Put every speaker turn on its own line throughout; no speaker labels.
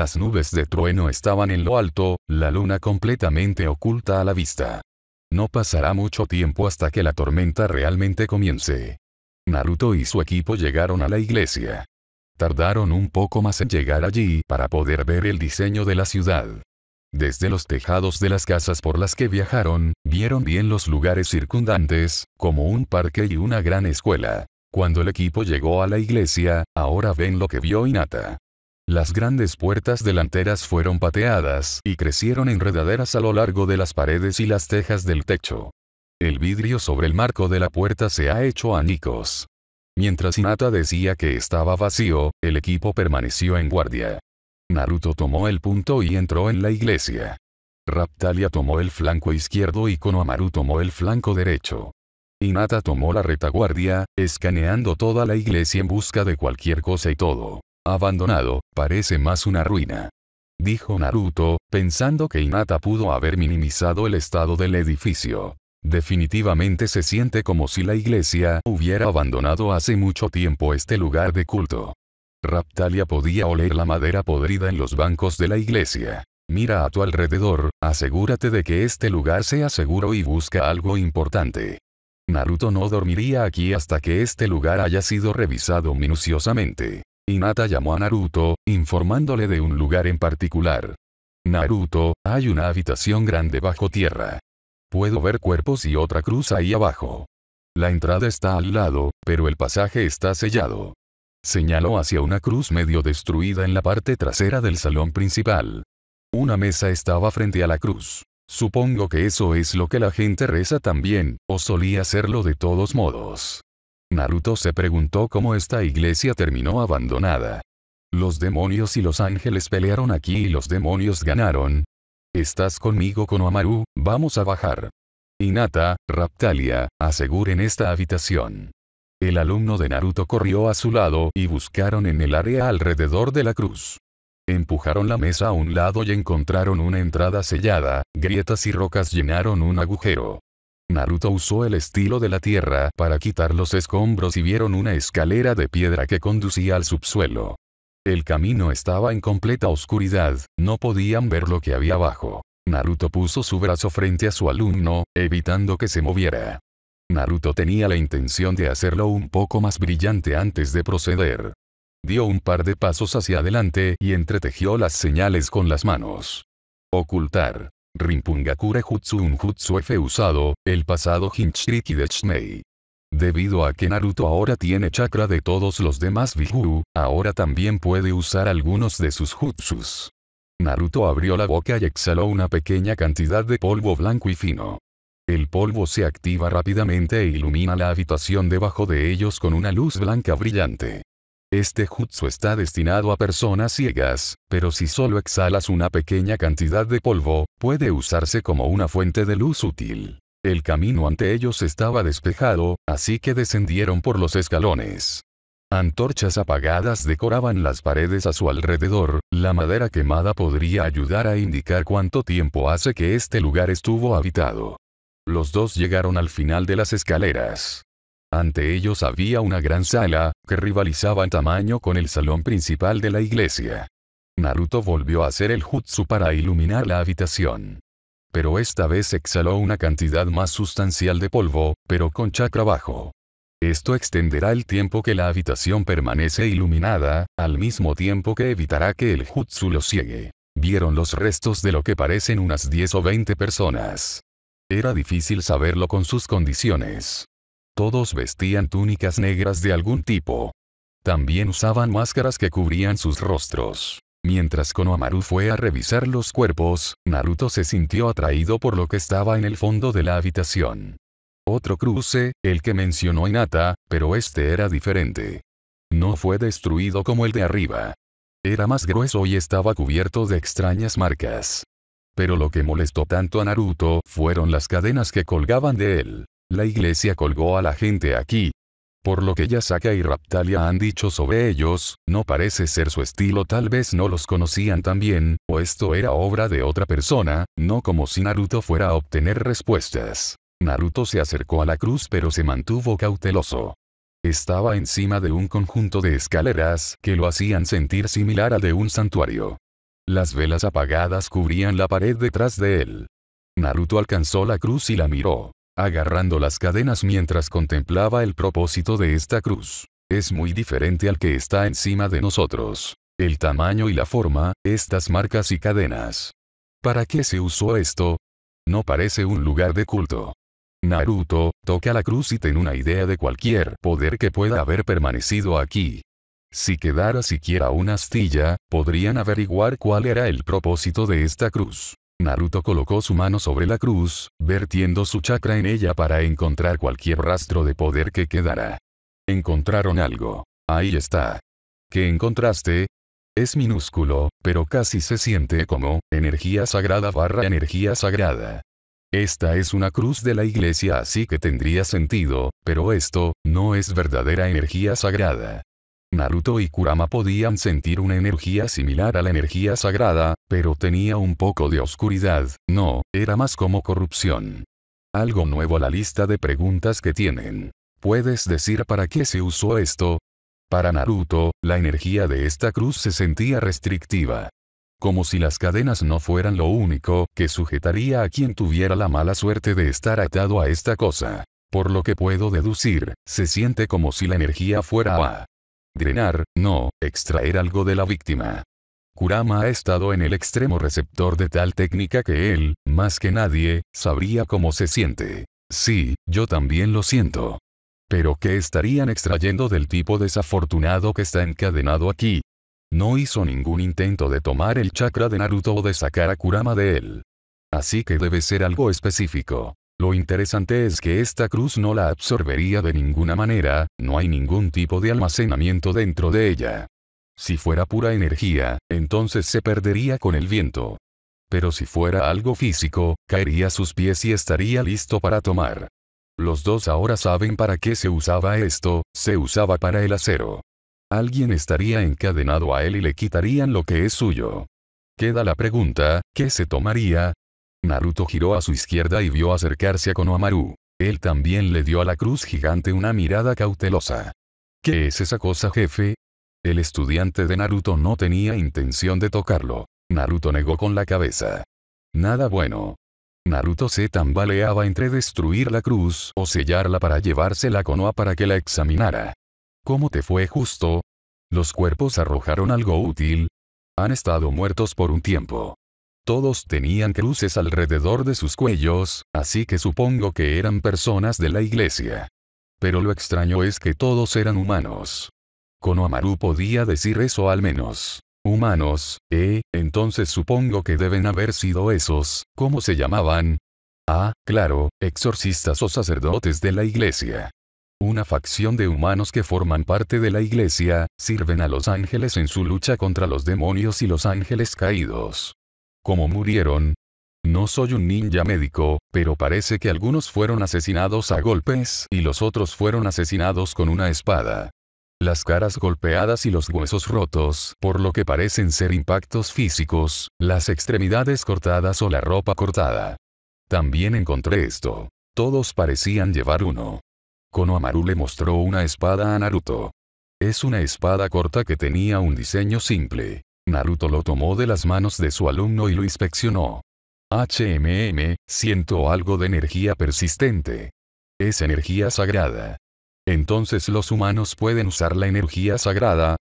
Las nubes de trueno estaban en lo alto, la luna completamente oculta a la vista. No pasará mucho tiempo hasta que la tormenta realmente comience. Naruto y su equipo llegaron a la iglesia. Tardaron un poco más en llegar allí para poder ver el diseño de la ciudad. Desde los tejados de las casas por las que viajaron, vieron bien los lugares circundantes, como un parque y una gran escuela. Cuando el equipo llegó a la iglesia, ahora ven lo que vio Inata. Las grandes puertas delanteras fueron pateadas y crecieron enredaderas a lo largo de las paredes y las tejas del techo. El vidrio sobre el marco de la puerta se ha hecho añicos. Mientras Hinata decía que estaba vacío, el equipo permaneció en guardia. Naruto tomó el punto y entró en la iglesia. Raptalia tomó el flanco izquierdo y Konohamaru tomó el flanco derecho. Hinata tomó la retaguardia, escaneando toda la iglesia en busca de cualquier cosa y todo. Abandonado, parece más una ruina. Dijo Naruto, pensando que Inata pudo haber minimizado el estado del edificio. Definitivamente se siente como si la iglesia hubiera abandonado hace mucho tiempo este lugar de culto. Raptalia podía oler la madera podrida en los bancos de la iglesia. Mira a tu alrededor, asegúrate de que este lugar sea seguro y busca algo importante. Naruto no dormiría aquí hasta que este lugar haya sido revisado minuciosamente. Hinata llamó a Naruto, informándole de un lugar en particular. Naruto, hay una habitación grande bajo tierra. Puedo ver cuerpos y otra cruz ahí abajo. La entrada está al lado, pero el pasaje está sellado. Señaló hacia una cruz medio destruida en la parte trasera del salón principal. Una mesa estaba frente a la cruz. Supongo que eso es lo que la gente reza también, o solía hacerlo de todos modos. Naruto se preguntó cómo esta iglesia terminó abandonada. Los demonios y los ángeles pelearon aquí y los demonios ganaron. Estás conmigo Konohamaru, vamos a bajar. Hinata, Raptalia, aseguren esta habitación. El alumno de Naruto corrió a su lado y buscaron en el área alrededor de la cruz. Empujaron la mesa a un lado y encontraron una entrada sellada, grietas y rocas llenaron un agujero. Naruto usó el estilo de la tierra para quitar los escombros y vieron una escalera de piedra que conducía al subsuelo. El camino estaba en completa oscuridad, no podían ver lo que había abajo. Naruto puso su brazo frente a su alumno, evitando que se moviera. Naruto tenía la intención de hacerlo un poco más brillante antes de proceder. Dio un par de pasos hacia adelante y entretejió las señales con las manos. Ocultar. Rinpungakure Jutsu un Jutsu F usado, el pasado Hinchiriki de Shmei. Debido a que Naruto ahora tiene chakra de todos los demás Bijuu, ahora también puede usar algunos de sus jutsus. Naruto abrió la boca y exhaló una pequeña cantidad de polvo blanco y fino. El polvo se activa rápidamente e ilumina la habitación debajo de ellos con una luz blanca brillante. Este jutsu está destinado a personas ciegas, pero si solo exhalas una pequeña cantidad de polvo, puede usarse como una fuente de luz útil. El camino ante ellos estaba despejado, así que descendieron por los escalones. Antorchas apagadas decoraban las paredes a su alrededor, la madera quemada podría ayudar a indicar cuánto tiempo hace que este lugar estuvo habitado. Los dos llegaron al final de las escaleras. Ante ellos había una gran sala, que rivalizaba en tamaño con el salón principal de la iglesia. Naruto volvió a hacer el jutsu para iluminar la habitación. Pero esta vez exhaló una cantidad más sustancial de polvo, pero con chakra bajo. Esto extenderá el tiempo que la habitación permanece iluminada, al mismo tiempo que evitará que el jutsu lo ciegue. Vieron los restos de lo que parecen unas 10 o 20 personas. Era difícil saberlo con sus condiciones todos vestían túnicas negras de algún tipo. También usaban máscaras que cubrían sus rostros. Mientras Konohamaru fue a revisar los cuerpos, Naruto se sintió atraído por lo que estaba en el fondo de la habitación. Otro cruce, el que mencionó Hinata, pero este era diferente. No fue destruido como el de arriba. Era más grueso y estaba cubierto de extrañas marcas. Pero lo que molestó tanto a Naruto fueron las cadenas que colgaban de él. La iglesia colgó a la gente aquí. Por lo que Yasaka y Raptalia han dicho sobre ellos, no parece ser su estilo tal vez no los conocían tan bien, o esto era obra de otra persona, no como si Naruto fuera a obtener respuestas. Naruto se acercó a la cruz pero se mantuvo cauteloso. Estaba encima de un conjunto de escaleras que lo hacían sentir similar al de un santuario. Las velas apagadas cubrían la pared detrás de él. Naruto alcanzó la cruz y la miró agarrando las cadenas mientras contemplaba el propósito de esta cruz. Es muy diferente al que está encima de nosotros. El tamaño y la forma, estas marcas y cadenas. ¿Para qué se usó esto? No parece un lugar de culto. Naruto, toca la cruz y ten una idea de cualquier poder que pueda haber permanecido aquí. Si quedara siquiera una astilla, podrían averiguar cuál era el propósito de esta cruz. Naruto colocó su mano sobre la cruz, vertiendo su chakra en ella para encontrar cualquier rastro de poder que quedara. Encontraron algo. Ahí está. ¿Qué encontraste? Es minúsculo, pero casi se siente como energía sagrada barra energía sagrada. Esta es una cruz de la iglesia así que tendría sentido, pero esto, no es verdadera energía sagrada. Naruto y Kurama podían sentir una energía similar a la energía sagrada, pero tenía un poco de oscuridad, no, era más como corrupción. Algo nuevo a la lista de preguntas que tienen. ¿Puedes decir para qué se usó esto? Para Naruto, la energía de esta cruz se sentía restrictiva. Como si las cadenas no fueran lo único que sujetaría a quien tuviera la mala suerte de estar atado a esta cosa. Por lo que puedo deducir, se siente como si la energía fuera A drenar, no, extraer algo de la víctima. Kurama ha estado en el extremo receptor de tal técnica que él, más que nadie, sabría cómo se siente. Sí, yo también lo siento. Pero ¿qué estarían extrayendo del tipo desafortunado que está encadenado aquí? No hizo ningún intento de tomar el chakra de Naruto o de sacar a Kurama de él. Así que debe ser algo específico. Lo interesante es que esta cruz no la absorbería de ninguna manera, no hay ningún tipo de almacenamiento dentro de ella. Si fuera pura energía, entonces se perdería con el viento. Pero si fuera algo físico, caería a sus pies y estaría listo para tomar. Los dos ahora saben para qué se usaba esto, se usaba para el acero. Alguien estaría encadenado a él y le quitarían lo que es suyo. Queda la pregunta, ¿qué se tomaría? Naruto giró a su izquierda y vio acercarse a Konohamaru. Él también le dio a la cruz gigante una mirada cautelosa. ¿Qué es esa cosa jefe? El estudiante de Naruto no tenía intención de tocarlo. Naruto negó con la cabeza. Nada bueno. Naruto se tambaleaba entre destruir la cruz o sellarla para llevársela a Konoha para que la examinara. ¿Cómo te fue justo? Los cuerpos arrojaron algo útil. Han estado muertos por un tiempo todos tenían cruces alrededor de sus cuellos, así que supongo que eran personas de la iglesia. Pero lo extraño es que todos eran humanos. Konohamaru podía decir eso al menos. Humanos, eh, entonces supongo que deben haber sido esos, ¿cómo se llamaban? Ah, claro, exorcistas o sacerdotes de la iglesia. Una facción de humanos que forman parte de la iglesia, sirven a los ángeles en su lucha contra los demonios y los ángeles caídos. ¿Cómo murieron? No soy un ninja médico, pero parece que algunos fueron asesinados a golpes y los otros fueron asesinados con una espada. Las caras golpeadas y los huesos rotos, por lo que parecen ser impactos físicos, las extremidades cortadas o la ropa cortada. También encontré esto. Todos parecían llevar uno. Konohamaru le mostró una espada a Naruto. Es una espada corta que tenía un diseño simple. Naruto lo tomó de las manos de su alumno y lo inspeccionó. HMM, siento algo de energía persistente. Es energía sagrada. Entonces los humanos pueden usar la energía sagrada.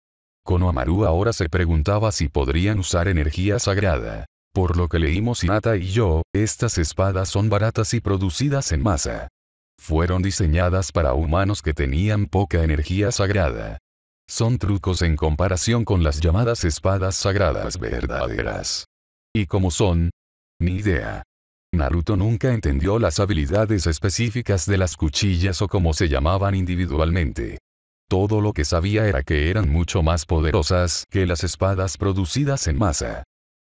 Konohamaru ahora se preguntaba si podrían usar energía sagrada. Por lo que leímos Hinata y yo, estas espadas son baratas y producidas en masa. Fueron diseñadas para humanos que tenían poca energía sagrada. Son trucos en comparación con las llamadas espadas sagradas verdaderas. ¿Y cómo son? Ni idea. Naruto nunca entendió las habilidades específicas de las cuchillas o cómo se llamaban individualmente. Todo lo que sabía era que eran mucho más poderosas que las espadas producidas en masa.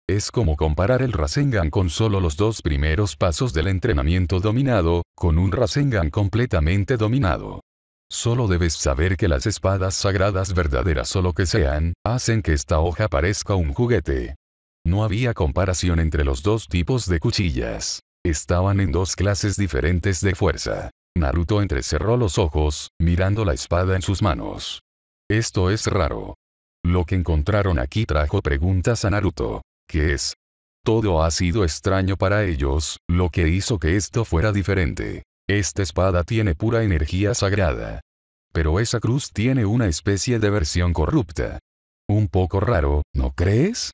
Es como comparar el Rasengan con solo los dos primeros pasos del entrenamiento dominado, con un Rasengan completamente dominado. Solo debes saber que las espadas sagradas verdaderas o lo que sean, hacen que esta hoja parezca un juguete. No había comparación entre los dos tipos de cuchillas. Estaban en dos clases diferentes de fuerza. Naruto entrecerró los ojos, mirando la espada en sus manos. Esto es raro. Lo que encontraron aquí trajo preguntas a Naruto. ¿Qué es? Todo ha sido extraño para ellos, lo que hizo que esto fuera diferente. Esta espada tiene pura energía sagrada. Pero esa cruz tiene una especie de versión corrupta. Un poco raro, ¿no crees?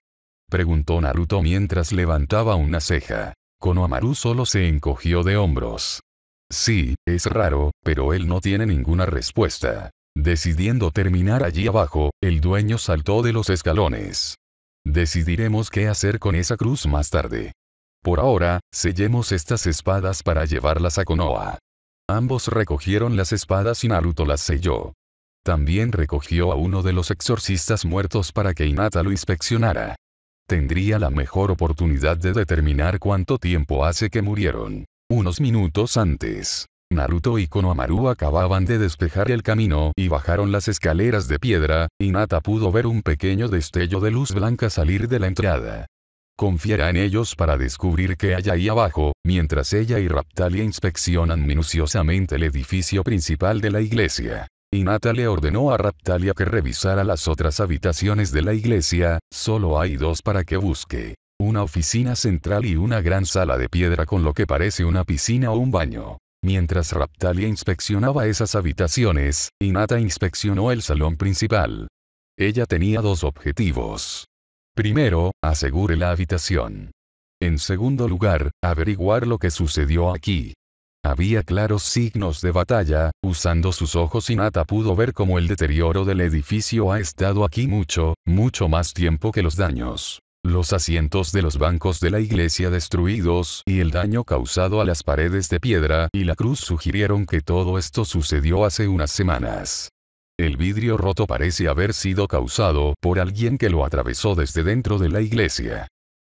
Preguntó Naruto mientras levantaba una ceja. Konohamaru solo se encogió de hombros. Sí, es raro, pero él no tiene ninguna respuesta. Decidiendo terminar allí abajo, el dueño saltó de los escalones. Decidiremos qué hacer con esa cruz más tarde. Por ahora, sellemos estas espadas para llevarlas a Konoha. Ambos recogieron las espadas y Naruto las selló. También recogió a uno de los exorcistas muertos para que Inata lo inspeccionara. Tendría la mejor oportunidad de determinar cuánto tiempo hace que murieron. Unos minutos antes, Naruto y Konohamaru acababan de despejar el camino y bajaron las escaleras de piedra, Inata pudo ver un pequeño destello de luz blanca salir de la entrada. Confiará en ellos para descubrir qué hay ahí abajo, mientras ella y Raptalia inspeccionan minuciosamente el edificio principal de la iglesia. Inata le ordenó a Raptalia que revisara las otras habitaciones de la iglesia, solo hay dos para que busque. Una oficina central y una gran sala de piedra con lo que parece una piscina o un baño. Mientras Raptalia inspeccionaba esas habitaciones, Inata inspeccionó el salón principal. Ella tenía dos objetivos. Primero, asegure la habitación. En segundo lugar, averiguar lo que sucedió aquí. Había claros signos de batalla, usando sus ojos nata pudo ver cómo el deterioro del edificio ha estado aquí mucho, mucho más tiempo que los daños. Los asientos de los bancos de la iglesia destruidos y el daño causado a las paredes de piedra y la cruz sugirieron que todo esto sucedió hace unas semanas. El vidrio roto parece haber sido causado por alguien que lo atravesó desde dentro de la iglesia.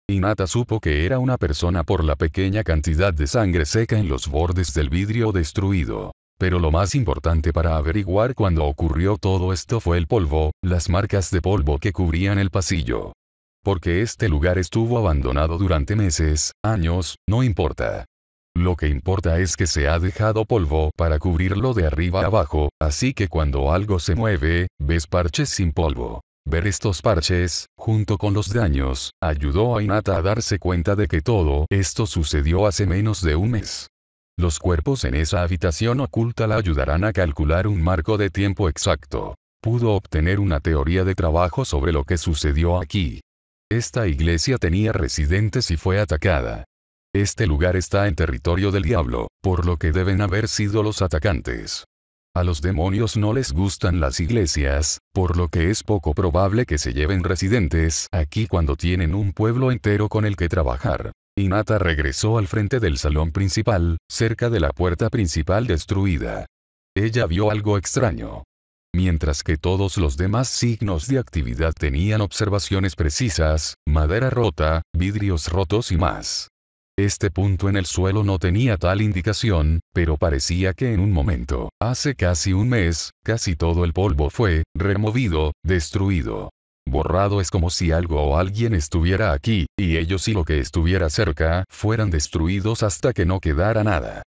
Inata supo que era una persona por la pequeña cantidad de sangre seca en los bordes del vidrio destruido. Pero lo más importante para averiguar cuando ocurrió todo esto fue el polvo, las marcas de polvo que cubrían el pasillo. Porque este lugar estuvo abandonado durante meses, años, no importa. Lo que importa es que se ha dejado polvo para cubrirlo de arriba abajo, así que cuando algo se mueve, ves parches sin polvo. Ver estos parches, junto con los daños, ayudó a Inata a darse cuenta de que todo esto sucedió hace menos de un mes. Los cuerpos en esa habitación oculta la ayudarán a calcular un marco de tiempo exacto. Pudo obtener una teoría de trabajo sobre lo que sucedió aquí. Esta iglesia tenía residentes y fue atacada. Este lugar está en territorio del diablo, por lo que deben haber sido los atacantes. A los demonios no les gustan las iglesias, por lo que es poco probable que se lleven residentes aquí cuando tienen un pueblo entero con el que trabajar. Inata regresó al frente del salón principal, cerca de la puerta principal destruida. Ella vio algo extraño. Mientras que todos los demás signos de actividad tenían observaciones precisas, madera rota, vidrios rotos y más. Este punto en el suelo no tenía tal indicación, pero parecía que en un momento, hace casi un mes, casi todo el polvo fue, removido, destruido. Borrado es como si algo o alguien estuviera aquí, y ellos y lo que estuviera cerca fueran destruidos hasta que no quedara nada.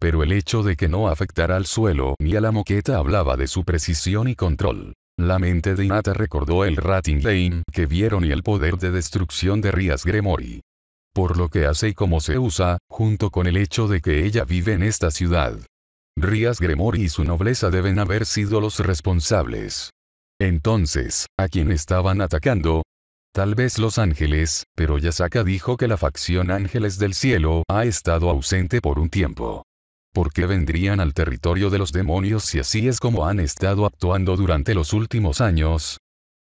Pero el hecho de que no afectara al suelo ni a la moqueta hablaba de su precisión y control. La mente de Inata recordó el Rating Lane que vieron y el poder de destrucción de Rias Gremory por lo que hace y cómo se usa, junto con el hecho de que ella vive en esta ciudad. Rías gremor y su nobleza deben haber sido los responsables. Entonces, ¿a quién estaban atacando? Tal vez los ángeles, pero Yasaka dijo que la facción Ángeles del Cielo ha estado ausente por un tiempo. ¿Por qué vendrían al territorio de los demonios si así es como han estado actuando durante los últimos años?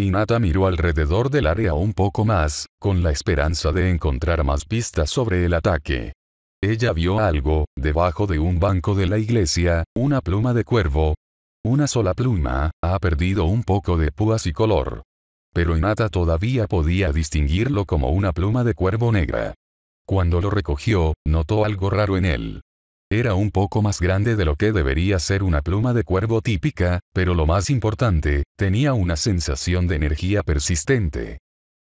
Inata miró alrededor del área un poco más, con la esperanza de encontrar más pistas sobre el ataque. Ella vio algo, debajo de un banco de la iglesia, una pluma de cuervo. Una sola pluma, ha perdido un poco de púas y color. Pero Inata todavía podía distinguirlo como una pluma de cuervo negra. Cuando lo recogió, notó algo raro en él. Era un poco más grande de lo que debería ser una pluma de cuervo típica, pero lo más importante, tenía una sensación de energía persistente.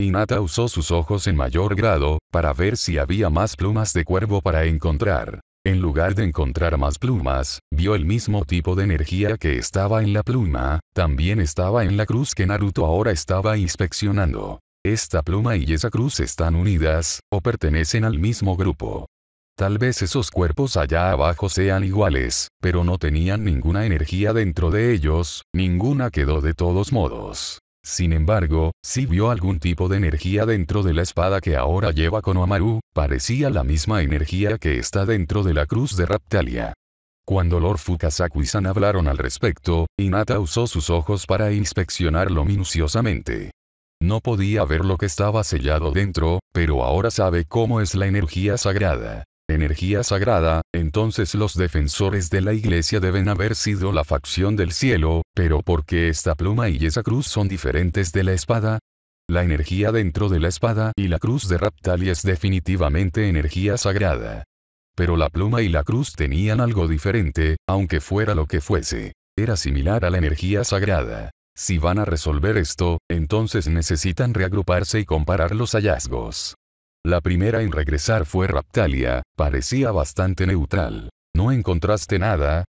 Inata usó sus ojos en mayor grado, para ver si había más plumas de cuervo para encontrar. En lugar de encontrar más plumas, vio el mismo tipo de energía que estaba en la pluma, también estaba en la cruz que Naruto ahora estaba inspeccionando. Esta pluma y esa cruz están unidas, o pertenecen al mismo grupo. Tal vez esos cuerpos allá abajo sean iguales, pero no tenían ninguna energía dentro de ellos, ninguna quedó de todos modos. Sin embargo, si vio algún tipo de energía dentro de la espada que ahora lleva con Amaru, parecía la misma energía que está dentro de la cruz de Raptalia. Cuando Lord Fukasaku y San hablaron al respecto, Inata usó sus ojos para inspeccionarlo minuciosamente. No podía ver lo que estaba sellado dentro, pero ahora sabe cómo es la energía sagrada energía sagrada, entonces los defensores de la iglesia deben haber sido la facción del cielo, pero ¿por qué esta pluma y esa cruz son diferentes de la espada? La energía dentro de la espada y la cruz de Raptali es definitivamente energía sagrada. Pero la pluma y la cruz tenían algo diferente, aunque fuera lo que fuese. Era similar a la energía sagrada. Si van a resolver esto, entonces necesitan reagruparse y comparar los hallazgos. La primera en regresar fue Raptalia, parecía bastante neutral. ¿No encontraste nada?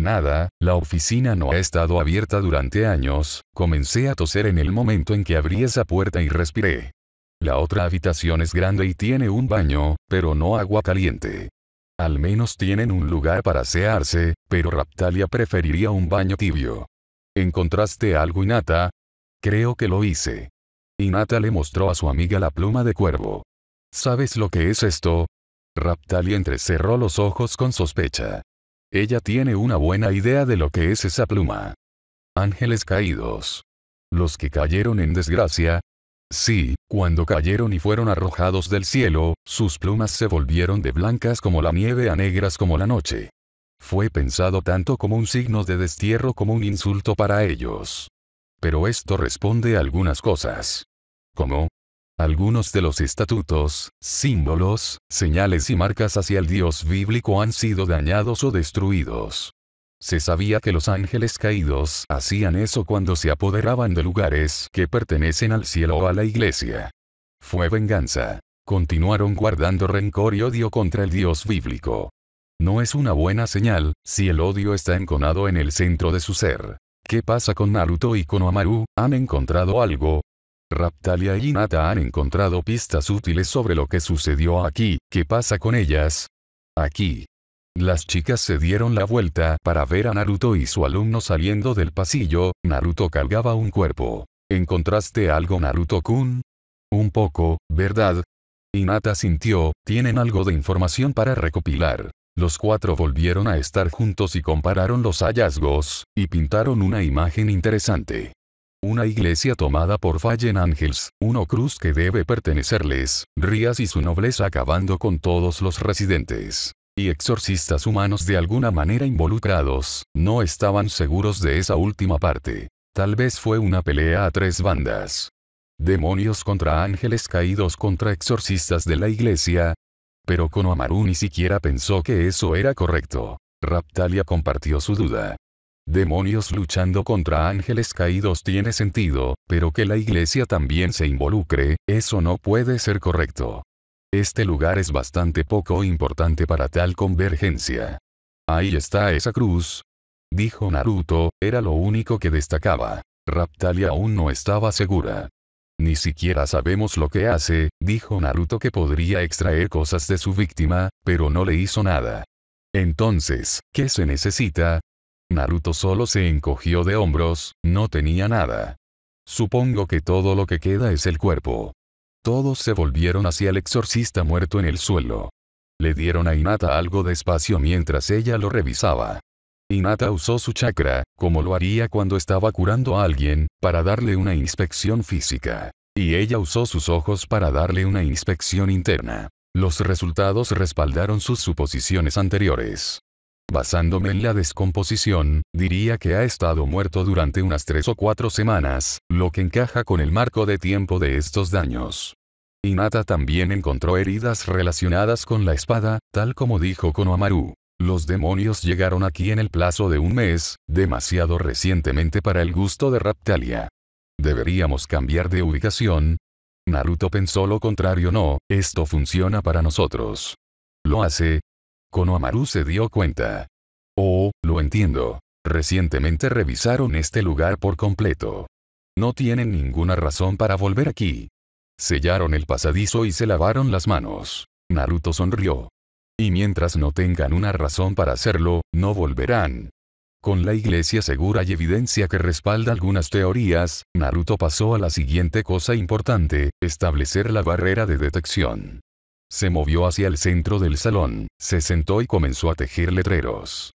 Nada, la oficina no ha estado abierta durante años, comencé a toser en el momento en que abrí esa puerta y respiré. La otra habitación es grande y tiene un baño, pero no agua caliente. Al menos tienen un lugar para asearse, pero Raptalia preferiría un baño tibio. ¿Encontraste algo, Inata? Creo que lo hice. Inata le mostró a su amiga la pluma de cuervo. ¿Sabes lo que es esto? Raptalia entrecerró los ojos con sospecha. Ella tiene una buena idea de lo que es esa pluma. Ángeles caídos. Los que cayeron en desgracia. Sí, cuando cayeron y fueron arrojados del cielo, sus plumas se volvieron de blancas como la nieve a negras como la noche. Fue pensado tanto como un signo de destierro como un insulto para ellos. Pero esto responde a algunas cosas. ¿Cómo? Algunos de los estatutos, símbolos, señales y marcas hacia el Dios bíblico han sido dañados o destruidos. Se sabía que los ángeles caídos hacían eso cuando se apoderaban de lugares que pertenecen al cielo o a la iglesia. Fue venganza. Continuaron guardando rencor y odio contra el Dios bíblico. No es una buena señal, si el odio está enconado en el centro de su ser. ¿Qué pasa con Naruto y con Amaru? ¿Han encontrado algo, Raptalia y Nata han encontrado pistas útiles sobre lo que sucedió aquí, ¿qué pasa con ellas? Aquí. Las chicas se dieron la vuelta para ver a Naruto y su alumno saliendo del pasillo, Naruto cargaba un cuerpo. ¿Encontraste algo Naruto-kun? Un poco, ¿verdad? Inata sintió, tienen algo de información para recopilar. Los cuatro volvieron a estar juntos y compararon los hallazgos, y pintaron una imagen interesante una iglesia tomada por Fallen Angels, uno cruz que debe pertenecerles, Rías y su nobleza acabando con todos los residentes. Y exorcistas humanos de alguna manera involucrados, no estaban seguros de esa última parte. Tal vez fue una pelea a tres bandas. Demonios contra ángeles caídos contra exorcistas de la iglesia. Pero Konohamaru ni siquiera pensó que eso era correcto. Raptalia compartió su duda. Demonios luchando contra ángeles caídos tiene sentido, pero que la iglesia también se involucre, eso no puede ser correcto. Este lugar es bastante poco importante para tal convergencia. Ahí está esa cruz. Dijo Naruto, era lo único que destacaba. Raptalia aún no estaba segura. Ni siquiera sabemos lo que hace, dijo Naruto que podría extraer cosas de su víctima, pero no le hizo nada. Entonces, ¿qué se necesita? Naruto solo se encogió de hombros, no tenía nada. Supongo que todo lo que queda es el cuerpo. Todos se volvieron hacia el exorcista muerto en el suelo. Le dieron a Inata algo de espacio mientras ella lo revisaba. Inata usó su chakra, como lo haría cuando estaba curando a alguien, para darle una inspección física. Y ella usó sus ojos para darle una inspección interna. Los resultados respaldaron sus suposiciones anteriores basándome en la descomposición, diría que ha estado muerto durante unas tres o cuatro semanas, lo que encaja con el marco de tiempo de estos daños. Inata también encontró heridas relacionadas con la espada, tal como dijo Konohamaru. Los demonios llegaron aquí en el plazo de un mes, demasiado recientemente para el gusto de Raptalia. ¿Deberíamos cambiar de ubicación? Naruto pensó lo contrario no, esto funciona para nosotros. Lo hace, Konohamaru se dio cuenta. Oh, lo entiendo. Recientemente revisaron este lugar por completo. No tienen ninguna razón para volver aquí. Sellaron el pasadizo y se lavaron las manos. Naruto sonrió. Y mientras no tengan una razón para hacerlo, no volverán. Con la iglesia segura y evidencia que respalda algunas teorías, Naruto pasó a la siguiente cosa importante, establecer la barrera de detección. Se movió hacia el centro del salón, se sentó y comenzó a tejer letreros.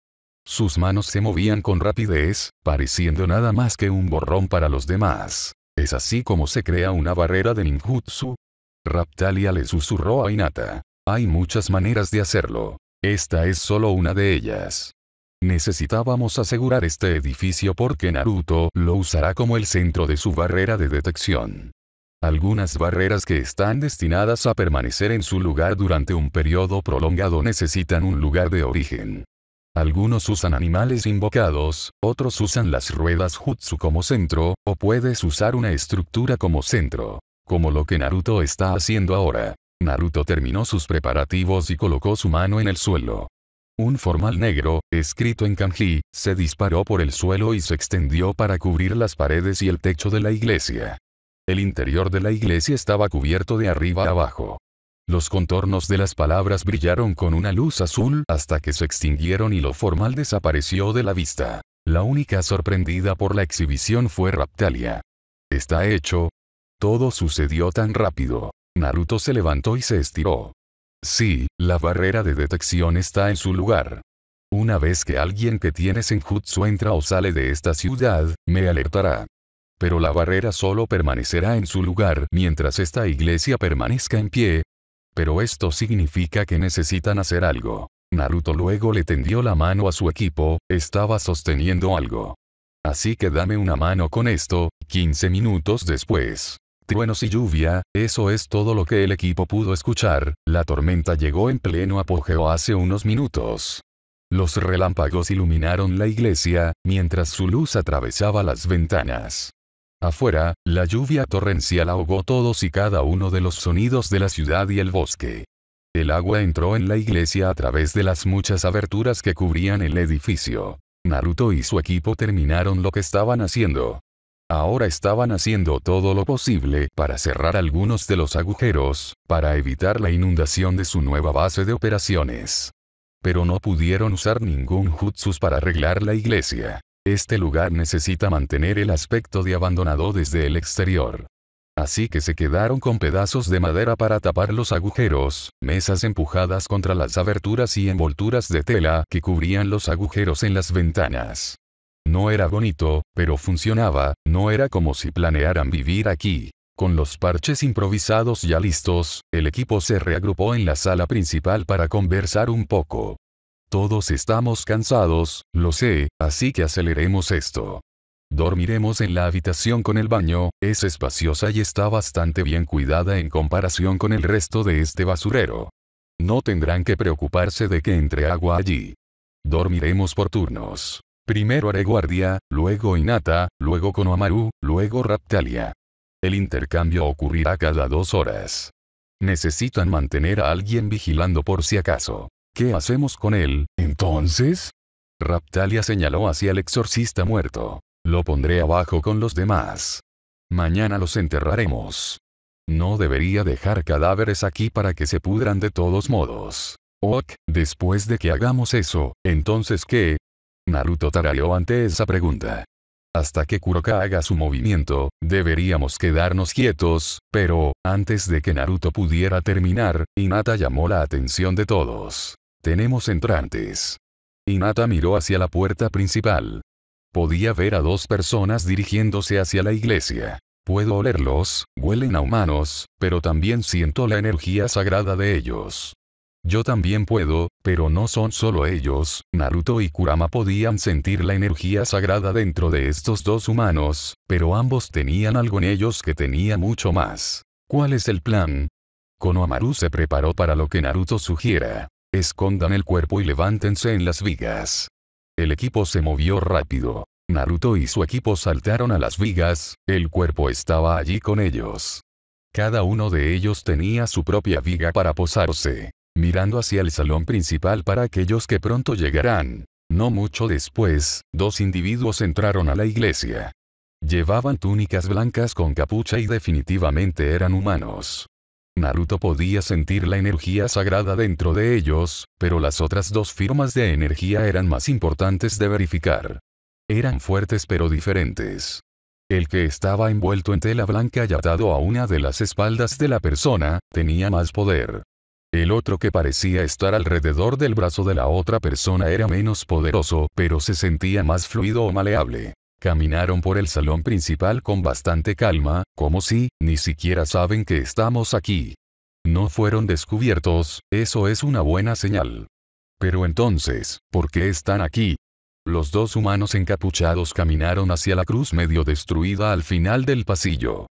Sus manos se movían con rapidez, pareciendo nada más que un borrón para los demás. Es así como se crea una barrera de ninjutsu. Raptalia le susurró a Inata. Hay muchas maneras de hacerlo. Esta es solo una de ellas. Necesitábamos asegurar este edificio porque Naruto lo usará como el centro de su barrera de detección. Algunas barreras que están destinadas a permanecer en su lugar durante un periodo prolongado necesitan un lugar de origen. Algunos usan animales invocados, otros usan las ruedas jutsu como centro, o puedes usar una estructura como centro. Como lo que Naruto está haciendo ahora. Naruto terminó sus preparativos y colocó su mano en el suelo. Un formal negro, escrito en kanji, se disparó por el suelo y se extendió para cubrir las paredes y el techo de la iglesia. El interior de la iglesia estaba cubierto de arriba a abajo. Los contornos de las palabras brillaron con una luz azul hasta que se extinguieron y lo formal desapareció de la vista. La única sorprendida por la exhibición fue Raptalia. Está hecho. Todo sucedió tan rápido. Naruto se levantó y se estiró. Sí, la barrera de detección está en su lugar. Una vez que alguien que tiene Senjutsu entra o sale de esta ciudad, me alertará pero la barrera solo permanecerá en su lugar mientras esta iglesia permanezca en pie. Pero esto significa que necesitan hacer algo. Naruto luego le tendió la mano a su equipo, estaba sosteniendo algo. Así que dame una mano con esto, 15 minutos después. Truenos y lluvia, eso es todo lo que el equipo pudo escuchar, la tormenta llegó en pleno apogeo hace unos minutos. Los relámpagos iluminaron la iglesia, mientras su luz atravesaba las ventanas. Afuera, la lluvia torrencial ahogó todos y cada uno de los sonidos de la ciudad y el bosque. El agua entró en la iglesia a través de las muchas aberturas que cubrían el edificio. Naruto y su equipo terminaron lo que estaban haciendo. Ahora estaban haciendo todo lo posible para cerrar algunos de los agujeros, para evitar la inundación de su nueva base de operaciones. Pero no pudieron usar ningún jutsus para arreglar la iglesia. Este lugar necesita mantener el aspecto de abandonado desde el exterior. Así que se quedaron con pedazos de madera para tapar los agujeros, mesas empujadas contra las aberturas y envolturas de tela que cubrían los agujeros en las ventanas. No era bonito, pero funcionaba, no era como si planearan vivir aquí. Con los parches improvisados ya listos, el equipo se reagrupó en la sala principal para conversar un poco. Todos estamos cansados, lo sé, así que aceleremos esto. Dormiremos en la habitación con el baño, es espaciosa y está bastante bien cuidada en comparación con el resto de este basurero. No tendrán que preocuparse de que entre agua allí. Dormiremos por turnos. Primero haré guardia, luego Inata, luego Konohamaru, luego Raptalia. El intercambio ocurrirá cada dos horas. Necesitan mantener a alguien vigilando por si acaso. ¿Qué hacemos con él, entonces? Raptalia señaló hacia el exorcista muerto. Lo pondré abajo con los demás. Mañana los enterraremos. No debería dejar cadáveres aquí para que se pudran de todos modos. Ok, después de que hagamos eso, entonces ¿qué? Naruto tarareó ante esa pregunta. Hasta que Kuroka haga su movimiento, deberíamos quedarnos quietos, pero, antes de que Naruto pudiera terminar, Inata llamó la atención de todos. Tenemos entrantes. Inata miró hacia la puerta principal. Podía ver a dos personas dirigiéndose hacia la iglesia. Puedo olerlos, huelen a humanos, pero también siento la energía sagrada de ellos. Yo también puedo, pero no son solo ellos, Naruto y Kurama podían sentir la energía sagrada dentro de estos dos humanos, pero ambos tenían algo en ellos que tenía mucho más. ¿Cuál es el plan? Konohamaru se preparó para lo que Naruto sugiera. Escondan el cuerpo y levántense en las vigas. El equipo se movió rápido. Naruto y su equipo saltaron a las vigas, el cuerpo estaba allí con ellos. Cada uno de ellos tenía su propia viga para posarse, mirando hacia el salón principal para aquellos que pronto llegarán. No mucho después, dos individuos entraron a la iglesia. Llevaban túnicas blancas con capucha y definitivamente eran humanos. Naruto podía sentir la energía sagrada dentro de ellos, pero las otras dos firmas de energía eran más importantes de verificar. Eran fuertes pero diferentes. El que estaba envuelto en tela blanca y atado a una de las espaldas de la persona, tenía más poder. El otro que parecía estar alrededor del brazo de la otra persona era menos poderoso, pero se sentía más fluido o maleable. Caminaron por el salón principal con bastante calma, como si, ni siquiera saben que estamos aquí. No fueron descubiertos, eso es una buena señal. Pero entonces, ¿por qué están aquí? Los dos humanos encapuchados caminaron hacia la cruz medio destruida al final del pasillo.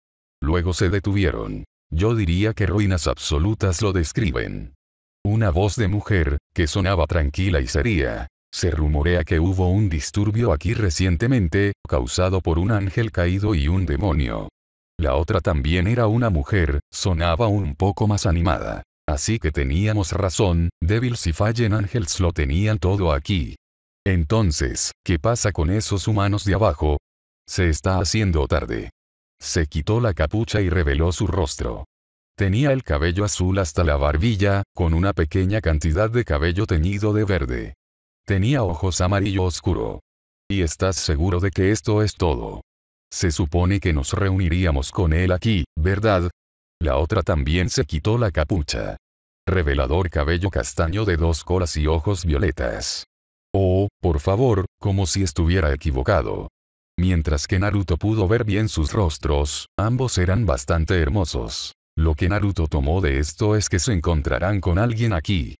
Luego se detuvieron. Yo diría que ruinas absolutas lo describen. Una voz de mujer, que sonaba tranquila y seria, se rumorea que hubo un disturbio aquí recientemente, causado por un ángel caído y un demonio. La otra también era una mujer, sonaba un poco más animada. Así que teníamos razón, Devils y Fallen Angels lo tenían todo aquí. Entonces, ¿qué pasa con esos humanos de abajo? Se está haciendo tarde. Se quitó la capucha y reveló su rostro. Tenía el cabello azul hasta la barbilla, con una pequeña cantidad de cabello teñido de verde. Tenía ojos amarillo oscuro. ¿Y estás seguro de que esto es todo? Se supone que nos reuniríamos con él aquí, ¿verdad? La otra también se quitó la capucha. Revelador cabello castaño de dos colas y ojos violetas. Oh, por favor, como si estuviera equivocado. Mientras que Naruto pudo ver bien sus rostros, ambos eran bastante hermosos. Lo que Naruto tomó de esto es que se encontrarán con alguien aquí.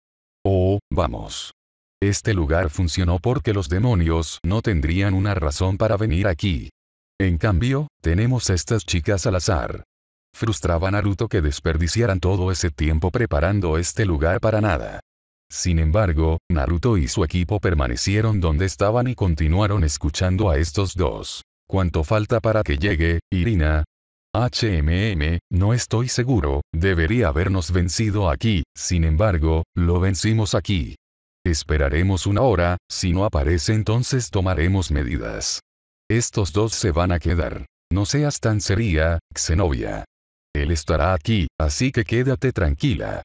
Oh, vamos. Este lugar funcionó porque los demonios no tendrían una razón para venir aquí. En cambio, tenemos estas chicas al azar. Frustraba a Naruto que desperdiciaran todo ese tiempo preparando este lugar para nada. Sin embargo, Naruto y su equipo permanecieron donde estaban y continuaron escuchando a estos dos. ¿Cuánto falta para que llegue, Irina? HMM, no estoy seguro, debería habernos vencido aquí, sin embargo, lo vencimos aquí. Esperaremos una hora, si no aparece entonces tomaremos medidas. Estos dos se van a quedar. No seas tan seria, Xenobia. Él estará aquí, así que quédate tranquila.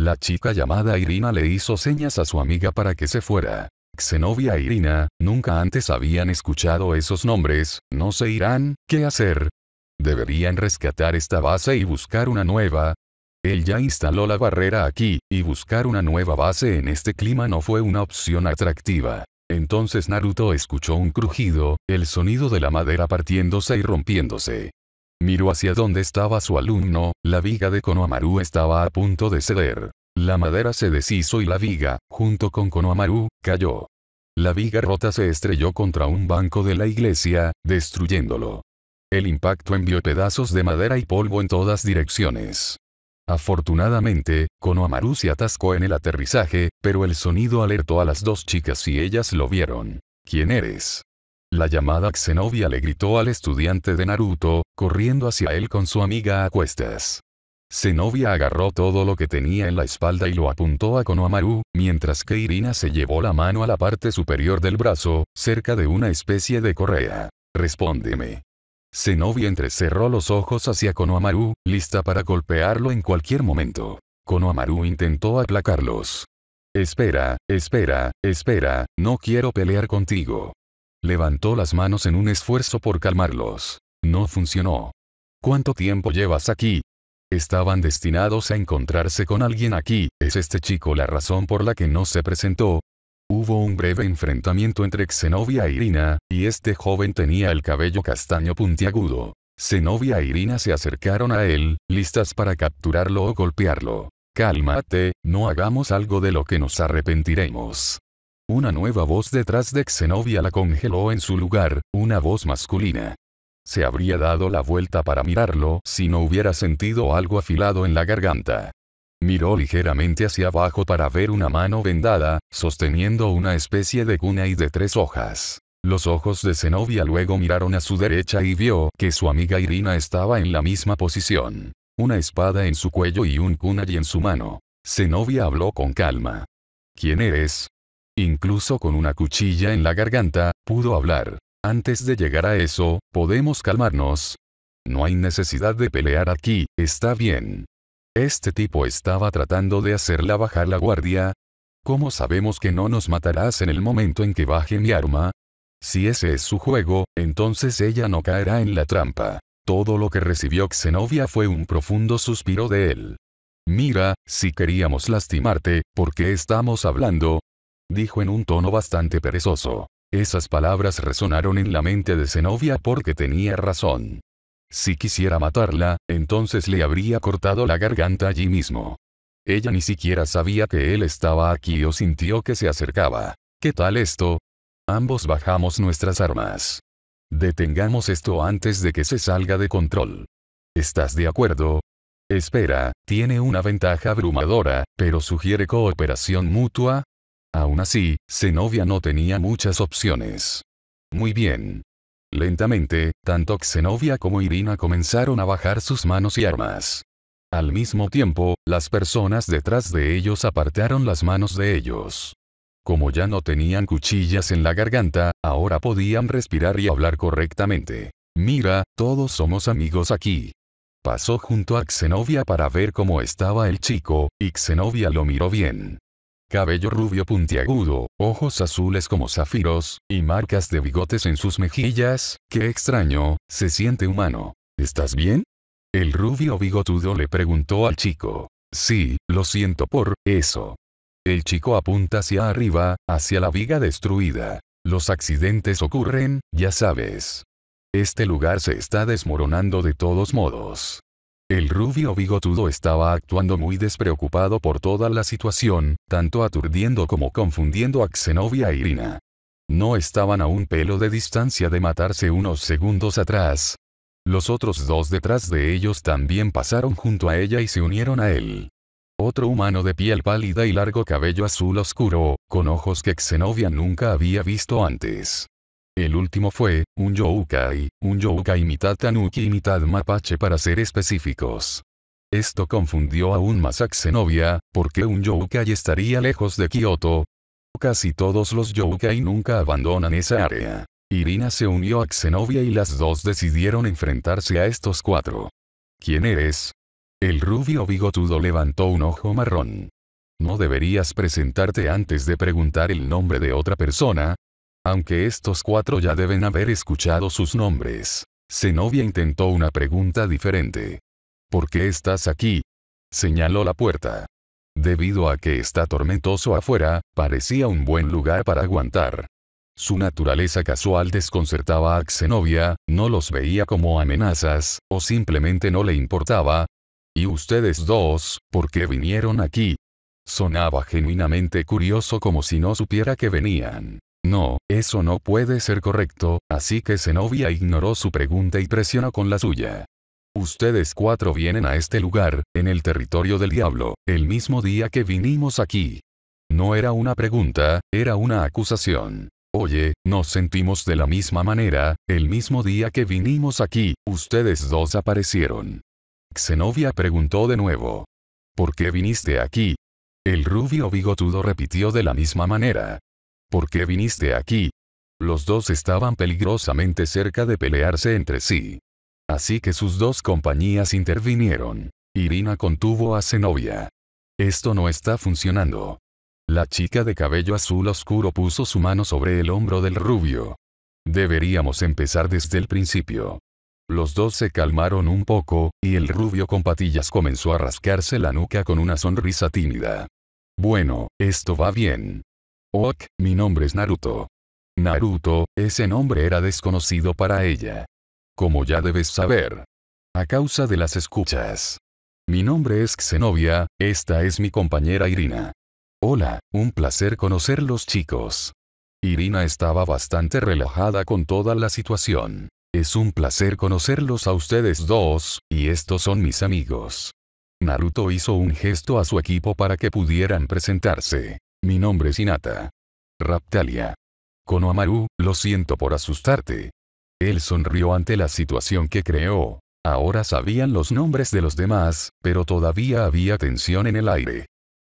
La chica llamada Irina le hizo señas a su amiga para que se fuera. Xenobia e Irina, nunca antes habían escuchado esos nombres, no se irán, ¿qué hacer? Deberían rescatar esta base y buscar una nueva, él ya instaló la barrera aquí, y buscar una nueva base en este clima no fue una opción atractiva. Entonces Naruto escuchó un crujido, el sonido de la madera partiéndose y rompiéndose. Miró hacia donde estaba su alumno, la viga de Konohamaru estaba a punto de ceder. La madera se deshizo y la viga, junto con Konohamaru, cayó. La viga rota se estrelló contra un banco de la iglesia, destruyéndolo. El impacto envió pedazos de madera y polvo en todas direcciones. Afortunadamente, Konohamaru se atascó en el aterrizaje, pero el sonido alertó a las dos chicas y ellas lo vieron. ¿Quién eres? La llamada Xenobia le gritó al estudiante de Naruto, corriendo hacia él con su amiga a cuestas. Xenobia agarró todo lo que tenía en la espalda y lo apuntó a Konohamaru, mientras que Irina se llevó la mano a la parte superior del brazo, cerca de una especie de correa. Respóndeme. Zenobia entrecerró los ojos hacia Konohamaru, lista para golpearlo en cualquier momento. Konohamaru intentó aplacarlos. Espera, espera, espera, no quiero pelear contigo. Levantó las manos en un esfuerzo por calmarlos. No funcionó. ¿Cuánto tiempo llevas aquí? Estaban destinados a encontrarse con alguien aquí, ¿es este chico la razón por la que no se presentó? Hubo un breve enfrentamiento entre Xenovia e Irina, y este joven tenía el cabello castaño puntiagudo. Xenovia e Irina se acercaron a él, listas para capturarlo o golpearlo. Cálmate, no hagamos algo de lo que nos arrepentiremos. Una nueva voz detrás de Xenovia la congeló en su lugar, una voz masculina. Se habría dado la vuelta para mirarlo si no hubiera sentido algo afilado en la garganta. Miró ligeramente hacia abajo para ver una mano vendada, sosteniendo una especie de cuna y de tres hojas. Los ojos de Zenobia luego miraron a su derecha y vio que su amiga Irina estaba en la misma posición. Una espada en su cuello y un kunai en su mano. Zenobia habló con calma. ¿Quién eres? Incluso con una cuchilla en la garganta, pudo hablar. Antes de llegar a eso, podemos calmarnos. No hay necesidad de pelear aquí, está bien. Este tipo estaba tratando de hacerla bajar la guardia. ¿Cómo sabemos que no nos matarás en el momento en que baje mi arma? Si ese es su juego, entonces ella no caerá en la trampa. Todo lo que recibió Xenovia fue un profundo suspiro de él. Mira, si queríamos lastimarte, ¿por qué estamos hablando? Dijo en un tono bastante perezoso. Esas palabras resonaron en la mente de Zenobia porque tenía razón. Si quisiera matarla, entonces le habría cortado la garganta allí mismo. Ella ni siquiera sabía que él estaba aquí o sintió que se acercaba. ¿Qué tal esto? Ambos bajamos nuestras armas. Detengamos esto antes de que se salga de control. ¿Estás de acuerdo? Espera, tiene una ventaja abrumadora, pero sugiere cooperación mutua. Aún así, Zenobia no tenía muchas opciones. Muy bien, Lentamente, tanto Xenovia como Irina comenzaron a bajar sus manos y armas. Al mismo tiempo, las personas detrás de ellos apartaron las manos de ellos. Como ya no tenían cuchillas en la garganta, ahora podían respirar y hablar correctamente. Mira, todos somos amigos aquí. Pasó junto a Xenovia para ver cómo estaba el chico, y Xenovia lo miró bien cabello rubio puntiagudo, ojos azules como zafiros, y marcas de bigotes en sus mejillas, qué extraño, se siente humano. ¿Estás bien? El rubio bigotudo le preguntó al chico. Sí, lo siento por eso. El chico apunta hacia arriba, hacia la viga destruida. Los accidentes ocurren, ya sabes. Este lugar se está desmoronando de todos modos. El rubio bigotudo estaba actuando muy despreocupado por toda la situación, tanto aturdiendo como confundiendo a Xenobia e Irina. No estaban a un pelo de distancia de matarse unos segundos atrás. Los otros dos detrás de ellos también pasaron junto a ella y se unieron a él. Otro humano de piel pálida y largo cabello azul oscuro, con ojos que Xenobia nunca había visto antes. El último fue, un Youkai, un Youkai mitad Tanuki y mitad Mapache para ser específicos. Esto confundió aún más a Xenobia, porque un Youkai estaría lejos de Kioto. Casi todos los Youkai nunca abandonan esa área. Irina se unió a Xenobia y las dos decidieron enfrentarse a estos cuatro. ¿Quién eres? El rubio bigotudo levantó un ojo marrón. No deberías presentarte antes de preguntar el nombre de otra persona, aunque estos cuatro ya deben haber escuchado sus nombres. Zenobia intentó una pregunta diferente. ¿Por qué estás aquí? señaló la puerta. Debido a que está tormentoso afuera, parecía un buen lugar para aguantar. Su naturaleza casual desconcertaba a Xenovia, no los veía como amenazas, o simplemente no le importaba. ¿Y ustedes dos, por qué vinieron aquí? Sonaba genuinamente curioso como si no supiera que venían. No, eso no puede ser correcto, así que Zenobia ignoró su pregunta y presionó con la suya. Ustedes cuatro vienen a este lugar, en el territorio del diablo, el mismo día que vinimos aquí. No era una pregunta, era una acusación. Oye, nos sentimos de la misma manera, el mismo día que vinimos aquí, ustedes dos aparecieron. Xenovia preguntó de nuevo. ¿Por qué viniste aquí? El rubio bigotudo repitió de la misma manera. ¿Por qué viniste aquí? Los dos estaban peligrosamente cerca de pelearse entre sí. Así que sus dos compañías intervinieron. Irina contuvo a Zenobia. Esto no está funcionando. La chica de cabello azul oscuro puso su mano sobre el hombro del rubio. Deberíamos empezar desde el principio. Los dos se calmaron un poco, y el rubio con patillas comenzó a rascarse la nuca con una sonrisa tímida. Bueno, esto va bien. Ok, mi nombre es Naruto. Naruto, ese nombre era desconocido para ella. Como ya debes saber. A causa de las escuchas. Mi nombre es Xenobia, esta es mi compañera Irina. Hola, un placer conocerlos chicos. Irina estaba bastante relajada con toda la situación. Es un placer conocerlos a ustedes dos, y estos son mis amigos. Naruto hizo un gesto a su equipo para que pudieran presentarse. Mi nombre es Inata. Raptalia. Konohamaru, lo siento por asustarte. Él sonrió ante la situación que creó. Ahora sabían los nombres de los demás, pero todavía había tensión en el aire.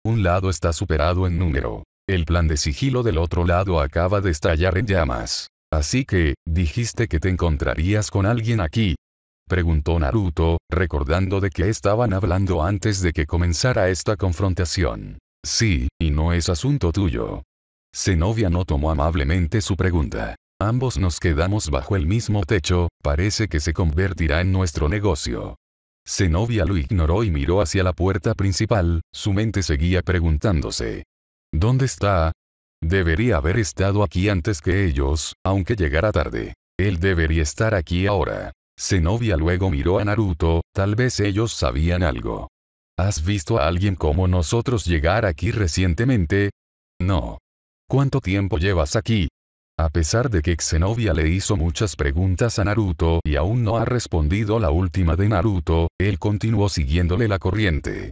Un lado está superado en número. El plan de sigilo del otro lado acaba de estallar en llamas. Así que, dijiste que te encontrarías con alguien aquí. Preguntó Naruto, recordando de que estaban hablando antes de que comenzara esta confrontación. Sí, y no es asunto tuyo. Zenobia no tomó amablemente su pregunta. Ambos nos quedamos bajo el mismo techo, parece que se convertirá en nuestro negocio. Zenobia lo ignoró y miró hacia la puerta principal, su mente seguía preguntándose. ¿Dónde está? Debería haber estado aquí antes que ellos, aunque llegara tarde. Él debería estar aquí ahora. Zenobia luego miró a Naruto, tal vez ellos sabían algo. ¿Has visto a alguien como nosotros llegar aquí recientemente? No. ¿Cuánto tiempo llevas aquí? A pesar de que Xenobia le hizo muchas preguntas a Naruto y aún no ha respondido la última de Naruto, él continuó siguiéndole la corriente.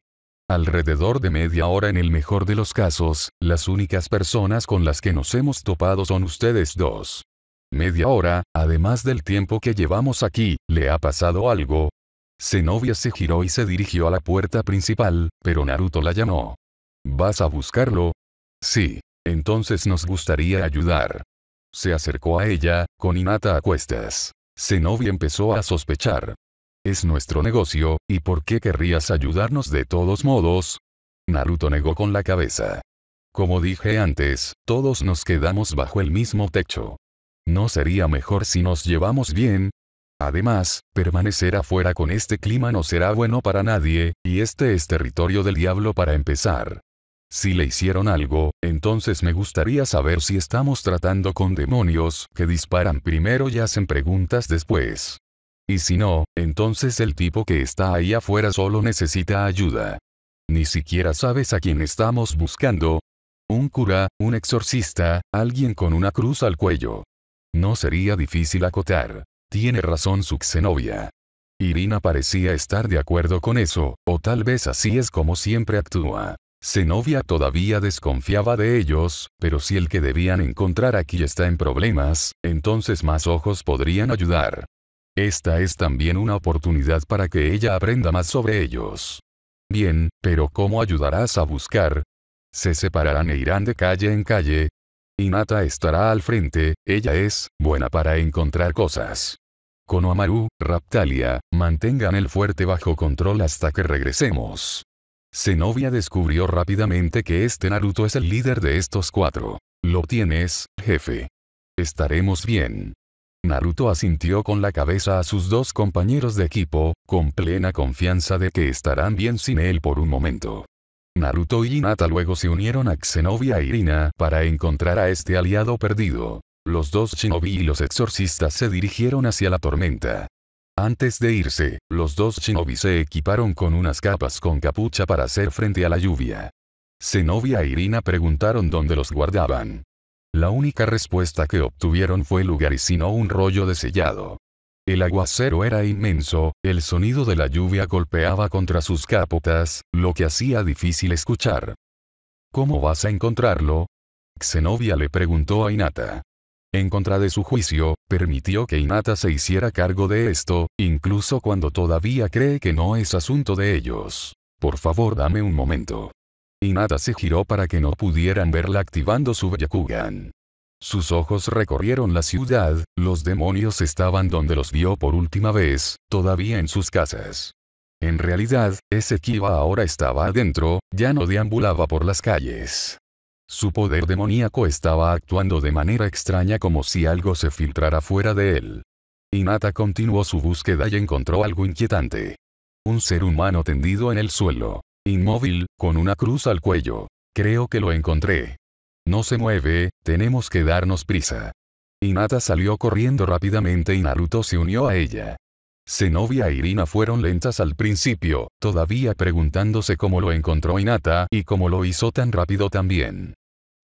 Alrededor de media hora en el mejor de los casos, las únicas personas con las que nos hemos topado son ustedes dos. Media hora, además del tiempo que llevamos aquí, ¿le ha pasado algo? Zenobia se giró y se dirigió a la puerta principal, pero Naruto la llamó. ¿Vas a buscarlo? Sí. Entonces nos gustaría ayudar. Se acercó a ella, con Inata a cuestas. Zenobia empezó a sospechar. Es nuestro negocio, ¿y por qué querrías ayudarnos de todos modos? Naruto negó con la cabeza. Como dije antes, todos nos quedamos bajo el mismo techo. ¿No sería mejor si nos llevamos bien? Además, permanecer afuera con este clima no será bueno para nadie, y este es territorio del diablo para empezar. Si le hicieron algo, entonces me gustaría saber si estamos tratando con demonios que disparan primero y hacen preguntas después. Y si no, entonces el tipo que está ahí afuera solo necesita ayuda. Ni siquiera sabes a quién estamos buscando. Un cura, un exorcista, alguien con una cruz al cuello. No sería difícil acotar. Tiene razón su xenovia. Irina parecía estar de acuerdo con eso, o tal vez así es como siempre actúa. Zenobia todavía desconfiaba de ellos, pero si el que debían encontrar aquí está en problemas, entonces más ojos podrían ayudar. Esta es también una oportunidad para que ella aprenda más sobre ellos. Bien, pero ¿cómo ayudarás a buscar? Se separarán e irán de calle en calle, Inata estará al frente, ella es, buena para encontrar cosas. Kono Raptalia, mantengan el fuerte bajo control hasta que regresemos. Zenobia descubrió rápidamente que este Naruto es el líder de estos cuatro. Lo tienes, jefe. Estaremos bien. Naruto asintió con la cabeza a sus dos compañeros de equipo, con plena confianza de que estarán bien sin él por un momento. Naruto y Hinata luego se unieron a Xenobia e Irina para encontrar a este aliado perdido. Los dos shinobi y los exorcistas se dirigieron hacia la tormenta. Antes de irse, los dos shinobi se equiparon con unas capas con capucha para hacer frente a la lluvia. Xenobia e Irina preguntaron dónde los guardaban. La única respuesta que obtuvieron fue lugar y sino un rollo de sellado. El aguacero era inmenso, el sonido de la lluvia golpeaba contra sus cápotas, lo que hacía difícil escuchar. ¿Cómo vas a encontrarlo? Xenobia le preguntó a Inata. En contra de su juicio, permitió que Inata se hiciera cargo de esto, incluso cuando todavía cree que no es asunto de ellos. Por favor dame un momento. Inata se giró para que no pudieran verla activando su Byakugan. Sus ojos recorrieron la ciudad, los demonios estaban donde los vio por última vez, todavía en sus casas. En realidad, ese Kiva ahora estaba adentro, ya no deambulaba por las calles. Su poder demoníaco estaba actuando de manera extraña como si algo se filtrara fuera de él. Inata continuó su búsqueda y encontró algo inquietante. Un ser humano tendido en el suelo, inmóvil, con una cruz al cuello. Creo que lo encontré. No se mueve, tenemos que darnos prisa. Hinata salió corriendo rápidamente y Naruto se unió a ella. Zenobia e Irina fueron lentas al principio, todavía preguntándose cómo lo encontró Hinata y cómo lo hizo tan rápido también.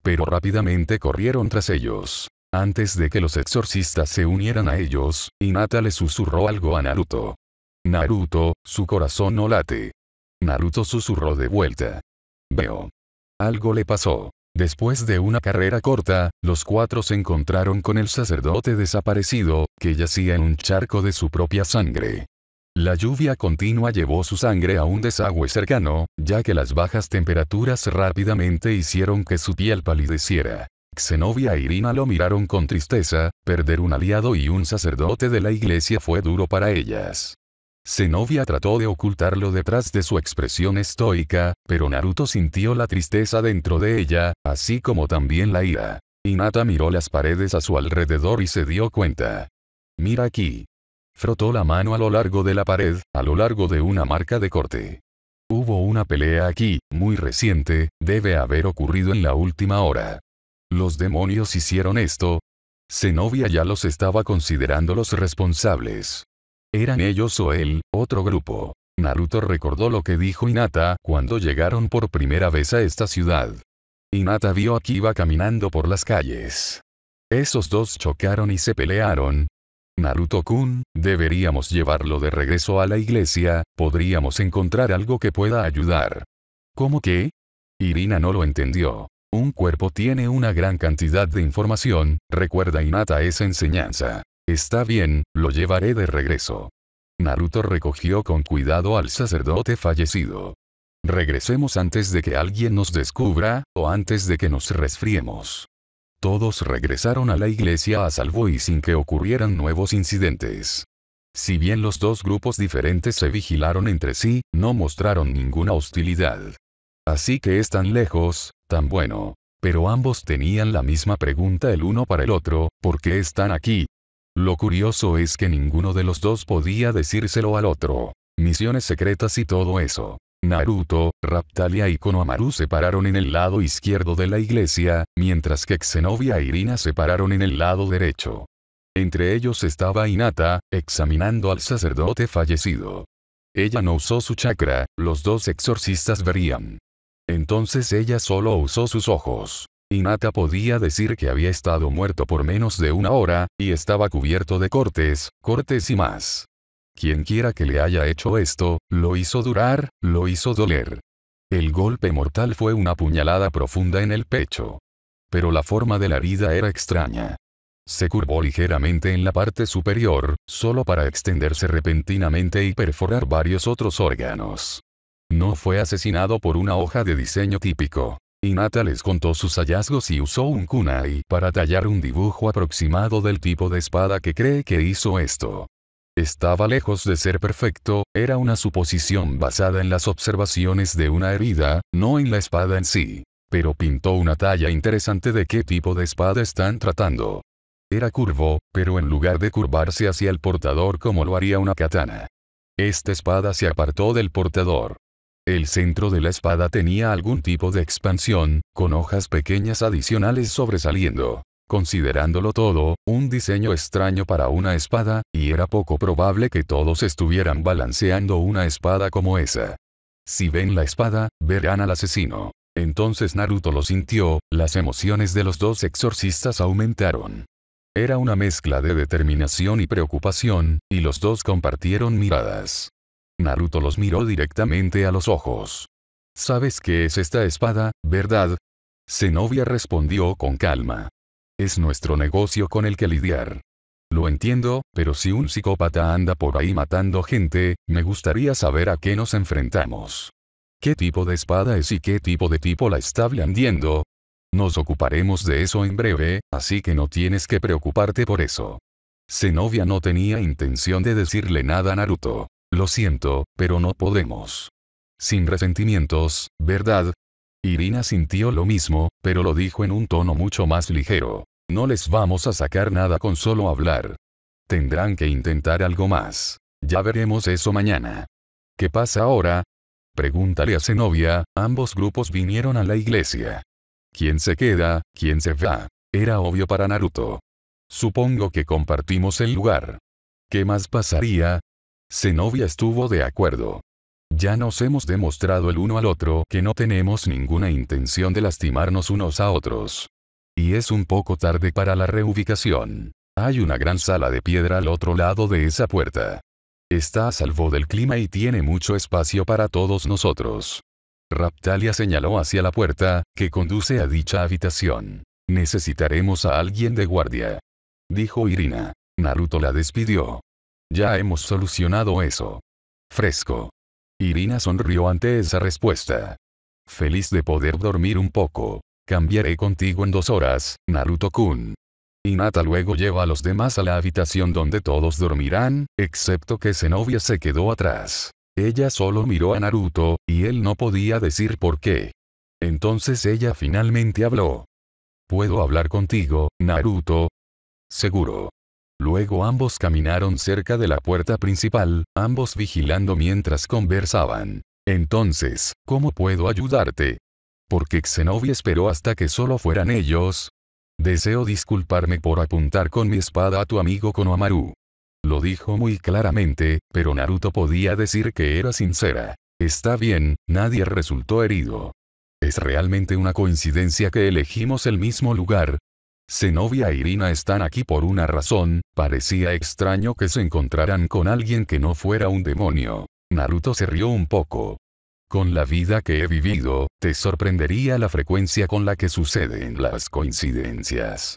Pero rápidamente corrieron tras ellos. Antes de que los exorcistas se unieran a ellos, Hinata le susurró algo a Naruto. Naruto, su corazón no late. Naruto susurró de vuelta. Veo. Algo le pasó. Después de una carrera corta, los cuatro se encontraron con el sacerdote desaparecido, que yacía en un charco de su propia sangre. La lluvia continua llevó su sangre a un desagüe cercano, ya que las bajas temperaturas rápidamente hicieron que su piel palideciera. Xenovia e Irina lo miraron con tristeza, perder un aliado y un sacerdote de la iglesia fue duro para ellas. Zenobia trató de ocultarlo detrás de su expresión estoica, pero Naruto sintió la tristeza dentro de ella, así como también la ira. Hinata miró las paredes a su alrededor y se dio cuenta. Mira aquí. Frotó la mano a lo largo de la pared, a lo largo de una marca de corte. Hubo una pelea aquí, muy reciente, debe haber ocurrido en la última hora. Los demonios hicieron esto. Zenobia ya los estaba considerando los responsables. ¿Eran ellos o él, otro grupo? Naruto recordó lo que dijo Hinata cuando llegaron por primera vez a esta ciudad. Hinata vio a Kiba caminando por las calles. Esos dos chocaron y se pelearon. Naruto-kun, deberíamos llevarlo de regreso a la iglesia, podríamos encontrar algo que pueda ayudar. ¿Cómo que? Irina no lo entendió. Un cuerpo tiene una gran cantidad de información, recuerda Inata esa enseñanza. Está bien, lo llevaré de regreso. Naruto recogió con cuidado al sacerdote fallecido. Regresemos antes de que alguien nos descubra, o antes de que nos resfriemos. Todos regresaron a la iglesia a salvo y sin que ocurrieran nuevos incidentes. Si bien los dos grupos diferentes se vigilaron entre sí, no mostraron ninguna hostilidad. Así que es tan lejos, tan bueno. Pero ambos tenían la misma pregunta el uno para el otro, ¿por qué están aquí? Lo curioso es que ninguno de los dos podía decírselo al otro. Misiones secretas y todo eso. Naruto, Raptalia y Konohamaru se pararon en el lado izquierdo de la iglesia, mientras que Xenobia e Irina se pararon en el lado derecho. Entre ellos estaba Inata, examinando al sacerdote fallecido. Ella no usó su chakra, los dos exorcistas verían. Entonces ella solo usó sus ojos. Inata podía decir que había estado muerto por menos de una hora, y estaba cubierto de cortes, cortes y más. Quienquiera que le haya hecho esto, lo hizo durar, lo hizo doler. El golpe mortal fue una puñalada profunda en el pecho. Pero la forma de la herida era extraña. Se curvó ligeramente en la parte superior, solo para extenderse repentinamente y perforar varios otros órganos. No fue asesinado por una hoja de diseño típico. Inata les contó sus hallazgos y usó un kunai para tallar un dibujo aproximado del tipo de espada que cree que hizo esto. Estaba lejos de ser perfecto, era una suposición basada en las observaciones de una herida, no en la espada en sí. Pero pintó una talla interesante de qué tipo de espada están tratando. Era curvo, pero en lugar de curvarse hacia el portador como lo haría una katana. Esta espada se apartó del portador. El centro de la espada tenía algún tipo de expansión, con hojas pequeñas adicionales sobresaliendo. Considerándolo todo, un diseño extraño para una espada, y era poco probable que todos estuvieran balanceando una espada como esa. Si ven la espada, verán al asesino. Entonces Naruto lo sintió, las emociones de los dos exorcistas aumentaron. Era una mezcla de determinación y preocupación, y los dos compartieron miradas. Naruto los miró directamente a los ojos. ¿Sabes qué es esta espada, verdad? Zenobia respondió con calma. Es nuestro negocio con el que lidiar. Lo entiendo, pero si un psicópata anda por ahí matando gente, me gustaría saber a qué nos enfrentamos. ¿Qué tipo de espada es y qué tipo de tipo la está blandiendo? Nos ocuparemos de eso en breve, así que no tienes que preocuparte por eso. Zenobia no tenía intención de decirle nada a Naruto. Lo siento, pero no podemos. Sin resentimientos, ¿verdad? Irina sintió lo mismo, pero lo dijo en un tono mucho más ligero. No les vamos a sacar nada con solo hablar. Tendrán que intentar algo más. Ya veremos eso mañana. ¿Qué pasa ahora? Pregúntale a Zenobia, ambos grupos vinieron a la iglesia. ¿Quién se queda, quién se va? Era obvio para Naruto. Supongo que compartimos el lugar. ¿Qué más pasaría? Zenobia estuvo de acuerdo. Ya nos hemos demostrado el uno al otro que no tenemos ninguna intención de lastimarnos unos a otros. Y es un poco tarde para la reubicación. Hay una gran sala de piedra al otro lado de esa puerta. Está a salvo del clima y tiene mucho espacio para todos nosotros. Raptalia señaló hacia la puerta, que conduce a dicha habitación. Necesitaremos a alguien de guardia. Dijo Irina. Naruto la despidió. Ya hemos solucionado eso. Fresco. Irina sonrió ante esa respuesta. Feliz de poder dormir un poco. Cambiaré contigo en dos horas, Naruto-kun. Inata luego lleva a los demás a la habitación donde todos dormirán, excepto que Zenobia se quedó atrás. Ella solo miró a Naruto, y él no podía decir por qué. Entonces ella finalmente habló. ¿Puedo hablar contigo, Naruto? Seguro. Luego ambos caminaron cerca de la puerta principal, ambos vigilando mientras conversaban. Entonces, ¿cómo puedo ayudarte? Porque Xenobi esperó hasta que solo fueran ellos. Deseo disculparme por apuntar con mi espada a tu amigo Konohamaru. Lo dijo muy claramente, pero Naruto podía decir que era sincera. Está bien, nadie resultó herido. Es realmente una coincidencia que elegimos el mismo lugar, Zenobia e Irina están aquí por una razón, parecía extraño que se encontraran con alguien que no fuera un demonio. Naruto se rió un poco. Con la vida que he vivido, te sorprendería la frecuencia con la que suceden las coincidencias.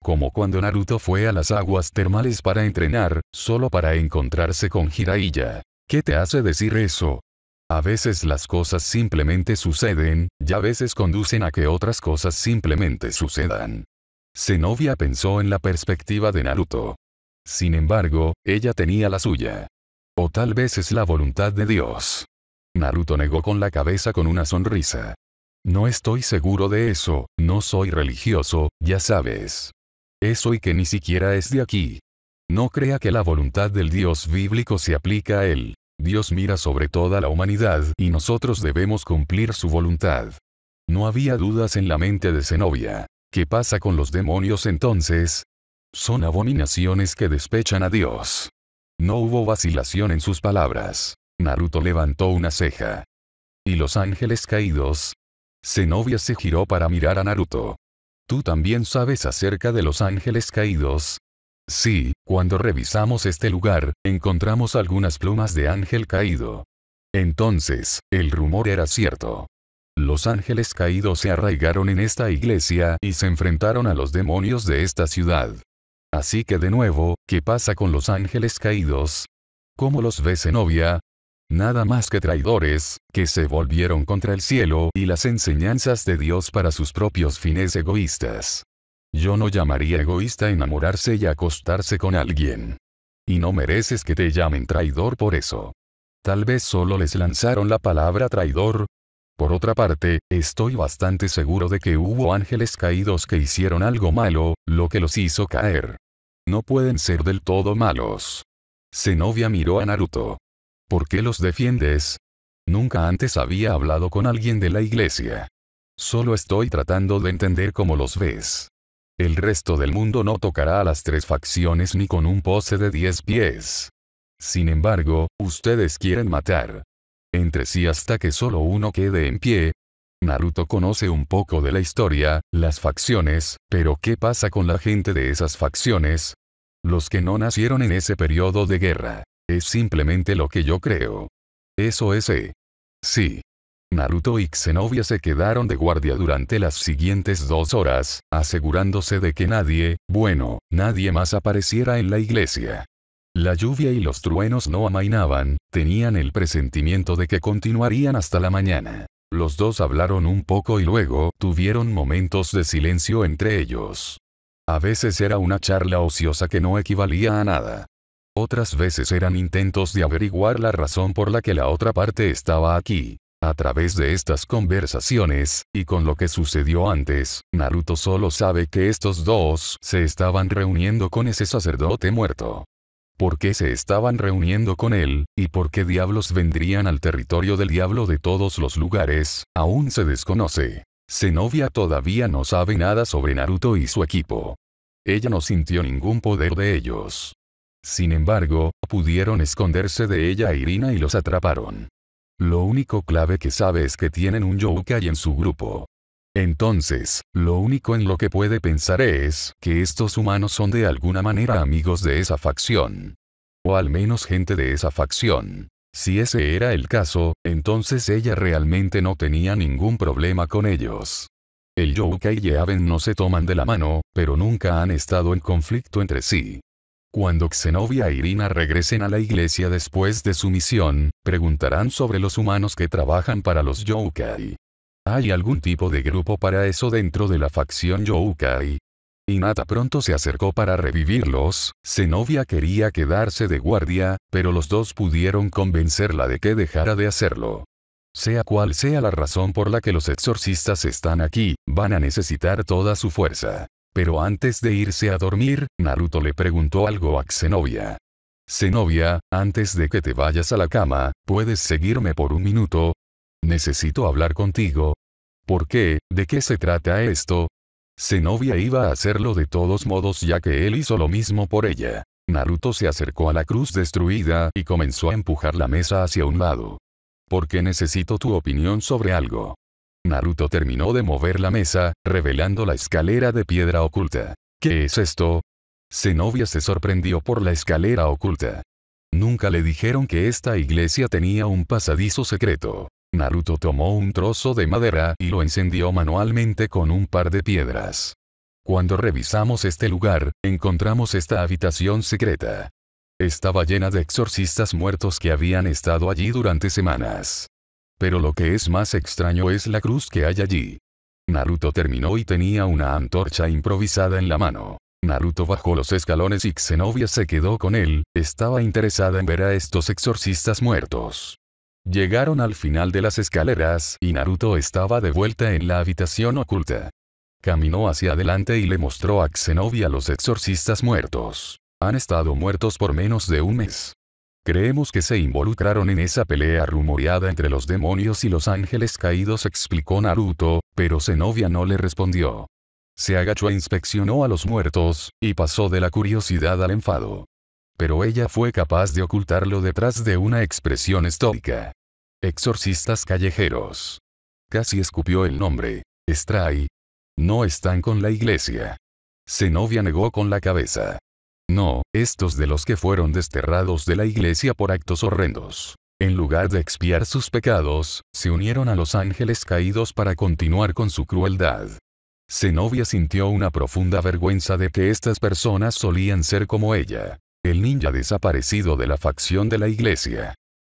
Como cuando Naruto fue a las aguas termales para entrenar, solo para encontrarse con Jiraiya. ¿Qué te hace decir eso? A veces las cosas simplemente suceden, y a veces conducen a que otras cosas simplemente sucedan. Zenobia pensó en la perspectiva de Naruto. Sin embargo, ella tenía la suya. O tal vez es la voluntad de Dios. Naruto negó con la cabeza con una sonrisa. No estoy seguro de eso, no soy religioso, ya sabes. Eso y que ni siquiera es de aquí. No crea que la voluntad del Dios bíblico se aplica a él. Dios mira sobre toda la humanidad y nosotros debemos cumplir su voluntad. No había dudas en la mente de Zenobia. ¿Qué pasa con los demonios entonces? Son abominaciones que despechan a Dios. No hubo vacilación en sus palabras. Naruto levantó una ceja. ¿Y los ángeles caídos? Zenobia se giró para mirar a Naruto. ¿Tú también sabes acerca de los ángeles caídos? Sí, cuando revisamos este lugar, encontramos algunas plumas de ángel caído. Entonces, el rumor era cierto. Los ángeles caídos se arraigaron en esta iglesia y se enfrentaron a los demonios de esta ciudad. Así que de nuevo, ¿qué pasa con los ángeles caídos? ¿Cómo los ves en novia? Nada más que traidores, que se volvieron contra el cielo y las enseñanzas de Dios para sus propios fines egoístas. Yo no llamaría egoísta enamorarse y acostarse con alguien. Y no mereces que te llamen traidor por eso. Tal vez solo les lanzaron la palabra traidor, por otra parte, estoy bastante seguro de que hubo ángeles caídos que hicieron algo malo, lo que los hizo caer. No pueden ser del todo malos. Zenobia miró a Naruto. ¿Por qué los defiendes? Nunca antes había hablado con alguien de la iglesia. Solo estoy tratando de entender cómo los ves. El resto del mundo no tocará a las tres facciones ni con un pose de 10 pies. Sin embargo, ustedes quieren matar, entre sí hasta que solo uno quede en pie. Naruto conoce un poco de la historia, las facciones, pero ¿qué pasa con la gente de esas facciones? Los que no nacieron en ese periodo de guerra. Es simplemente lo que yo creo. Eso es eh, Sí. Naruto y Xenobia se quedaron de guardia durante las siguientes dos horas, asegurándose de que nadie, bueno, nadie más apareciera en la iglesia. La lluvia y los truenos no amainaban, tenían el presentimiento de que continuarían hasta la mañana. Los dos hablaron un poco y luego tuvieron momentos de silencio entre ellos. A veces era una charla ociosa que no equivalía a nada. Otras veces eran intentos de averiguar la razón por la que la otra parte estaba aquí. A través de estas conversaciones, y con lo que sucedió antes, Naruto solo sabe que estos dos se estaban reuniendo con ese sacerdote muerto por qué se estaban reuniendo con él, y por qué diablos vendrían al territorio del diablo de todos los lugares, aún se desconoce. Zenobia todavía no sabe nada sobre Naruto y su equipo. Ella no sintió ningún poder de ellos. Sin embargo, pudieron esconderse de ella a e Irina y los atraparon. Lo único clave que sabe es que tienen un Yokai en su grupo. Entonces, lo único en lo que puede pensar es que estos humanos son de alguna manera amigos de esa facción. O al menos gente de esa facción. Si ese era el caso, entonces ella realmente no tenía ningún problema con ellos. El Youkai y Aven no se toman de la mano, pero nunca han estado en conflicto entre sí. Cuando Xenobia e Irina regresen a la iglesia después de su misión, preguntarán sobre los humanos que trabajan para los Youkai. Hay algún tipo de grupo para eso dentro de la facción Youkai. Hinata pronto se acercó para revivirlos, Zenobia quería quedarse de guardia, pero los dos pudieron convencerla de que dejara de hacerlo. Sea cual sea la razón por la que los exorcistas están aquí, van a necesitar toda su fuerza. Pero antes de irse a dormir, Naruto le preguntó algo a Xenobia. Xenobia, antes de que te vayas a la cama, ¿puedes seguirme por un minuto? necesito hablar contigo. ¿Por qué? ¿De qué se trata esto? Zenobia iba a hacerlo de todos modos ya que él hizo lo mismo por ella. Naruto se acercó a la cruz destruida y comenzó a empujar la mesa hacia un lado. Porque necesito tu opinión sobre algo. Naruto terminó de mover la mesa, revelando la escalera de piedra oculta. ¿Qué es esto? Zenobia se sorprendió por la escalera oculta. Nunca le dijeron que esta iglesia tenía un pasadizo secreto. Naruto tomó un trozo de madera y lo encendió manualmente con un par de piedras. Cuando revisamos este lugar, encontramos esta habitación secreta. Estaba llena de exorcistas muertos que habían estado allí durante semanas. Pero lo que es más extraño es la cruz que hay allí. Naruto terminó y tenía una antorcha improvisada en la mano. Naruto bajó los escalones y Xenobia se quedó con él, estaba interesada en ver a estos exorcistas muertos. Llegaron al final de las escaleras y Naruto estaba de vuelta en la habitación oculta. Caminó hacia adelante y le mostró a Xenobia los exorcistas muertos. Han estado muertos por menos de un mes. Creemos que se involucraron en esa pelea rumoreada entre los demonios y los ángeles caídos, explicó Naruto, pero Zenobia no le respondió. Se agachó e inspeccionó a los muertos, y pasó de la curiosidad al enfado. Pero ella fue capaz de ocultarlo detrás de una expresión estoica. Exorcistas callejeros. Casi escupió el nombre. Stray. No están con la iglesia. Zenobia negó con la cabeza. No, estos de los que fueron desterrados de la iglesia por actos horrendos. En lugar de expiar sus pecados, se unieron a los ángeles caídos para continuar con su crueldad. Zenobia sintió una profunda vergüenza de que estas personas solían ser como ella, el ninja desaparecido de la facción de la iglesia.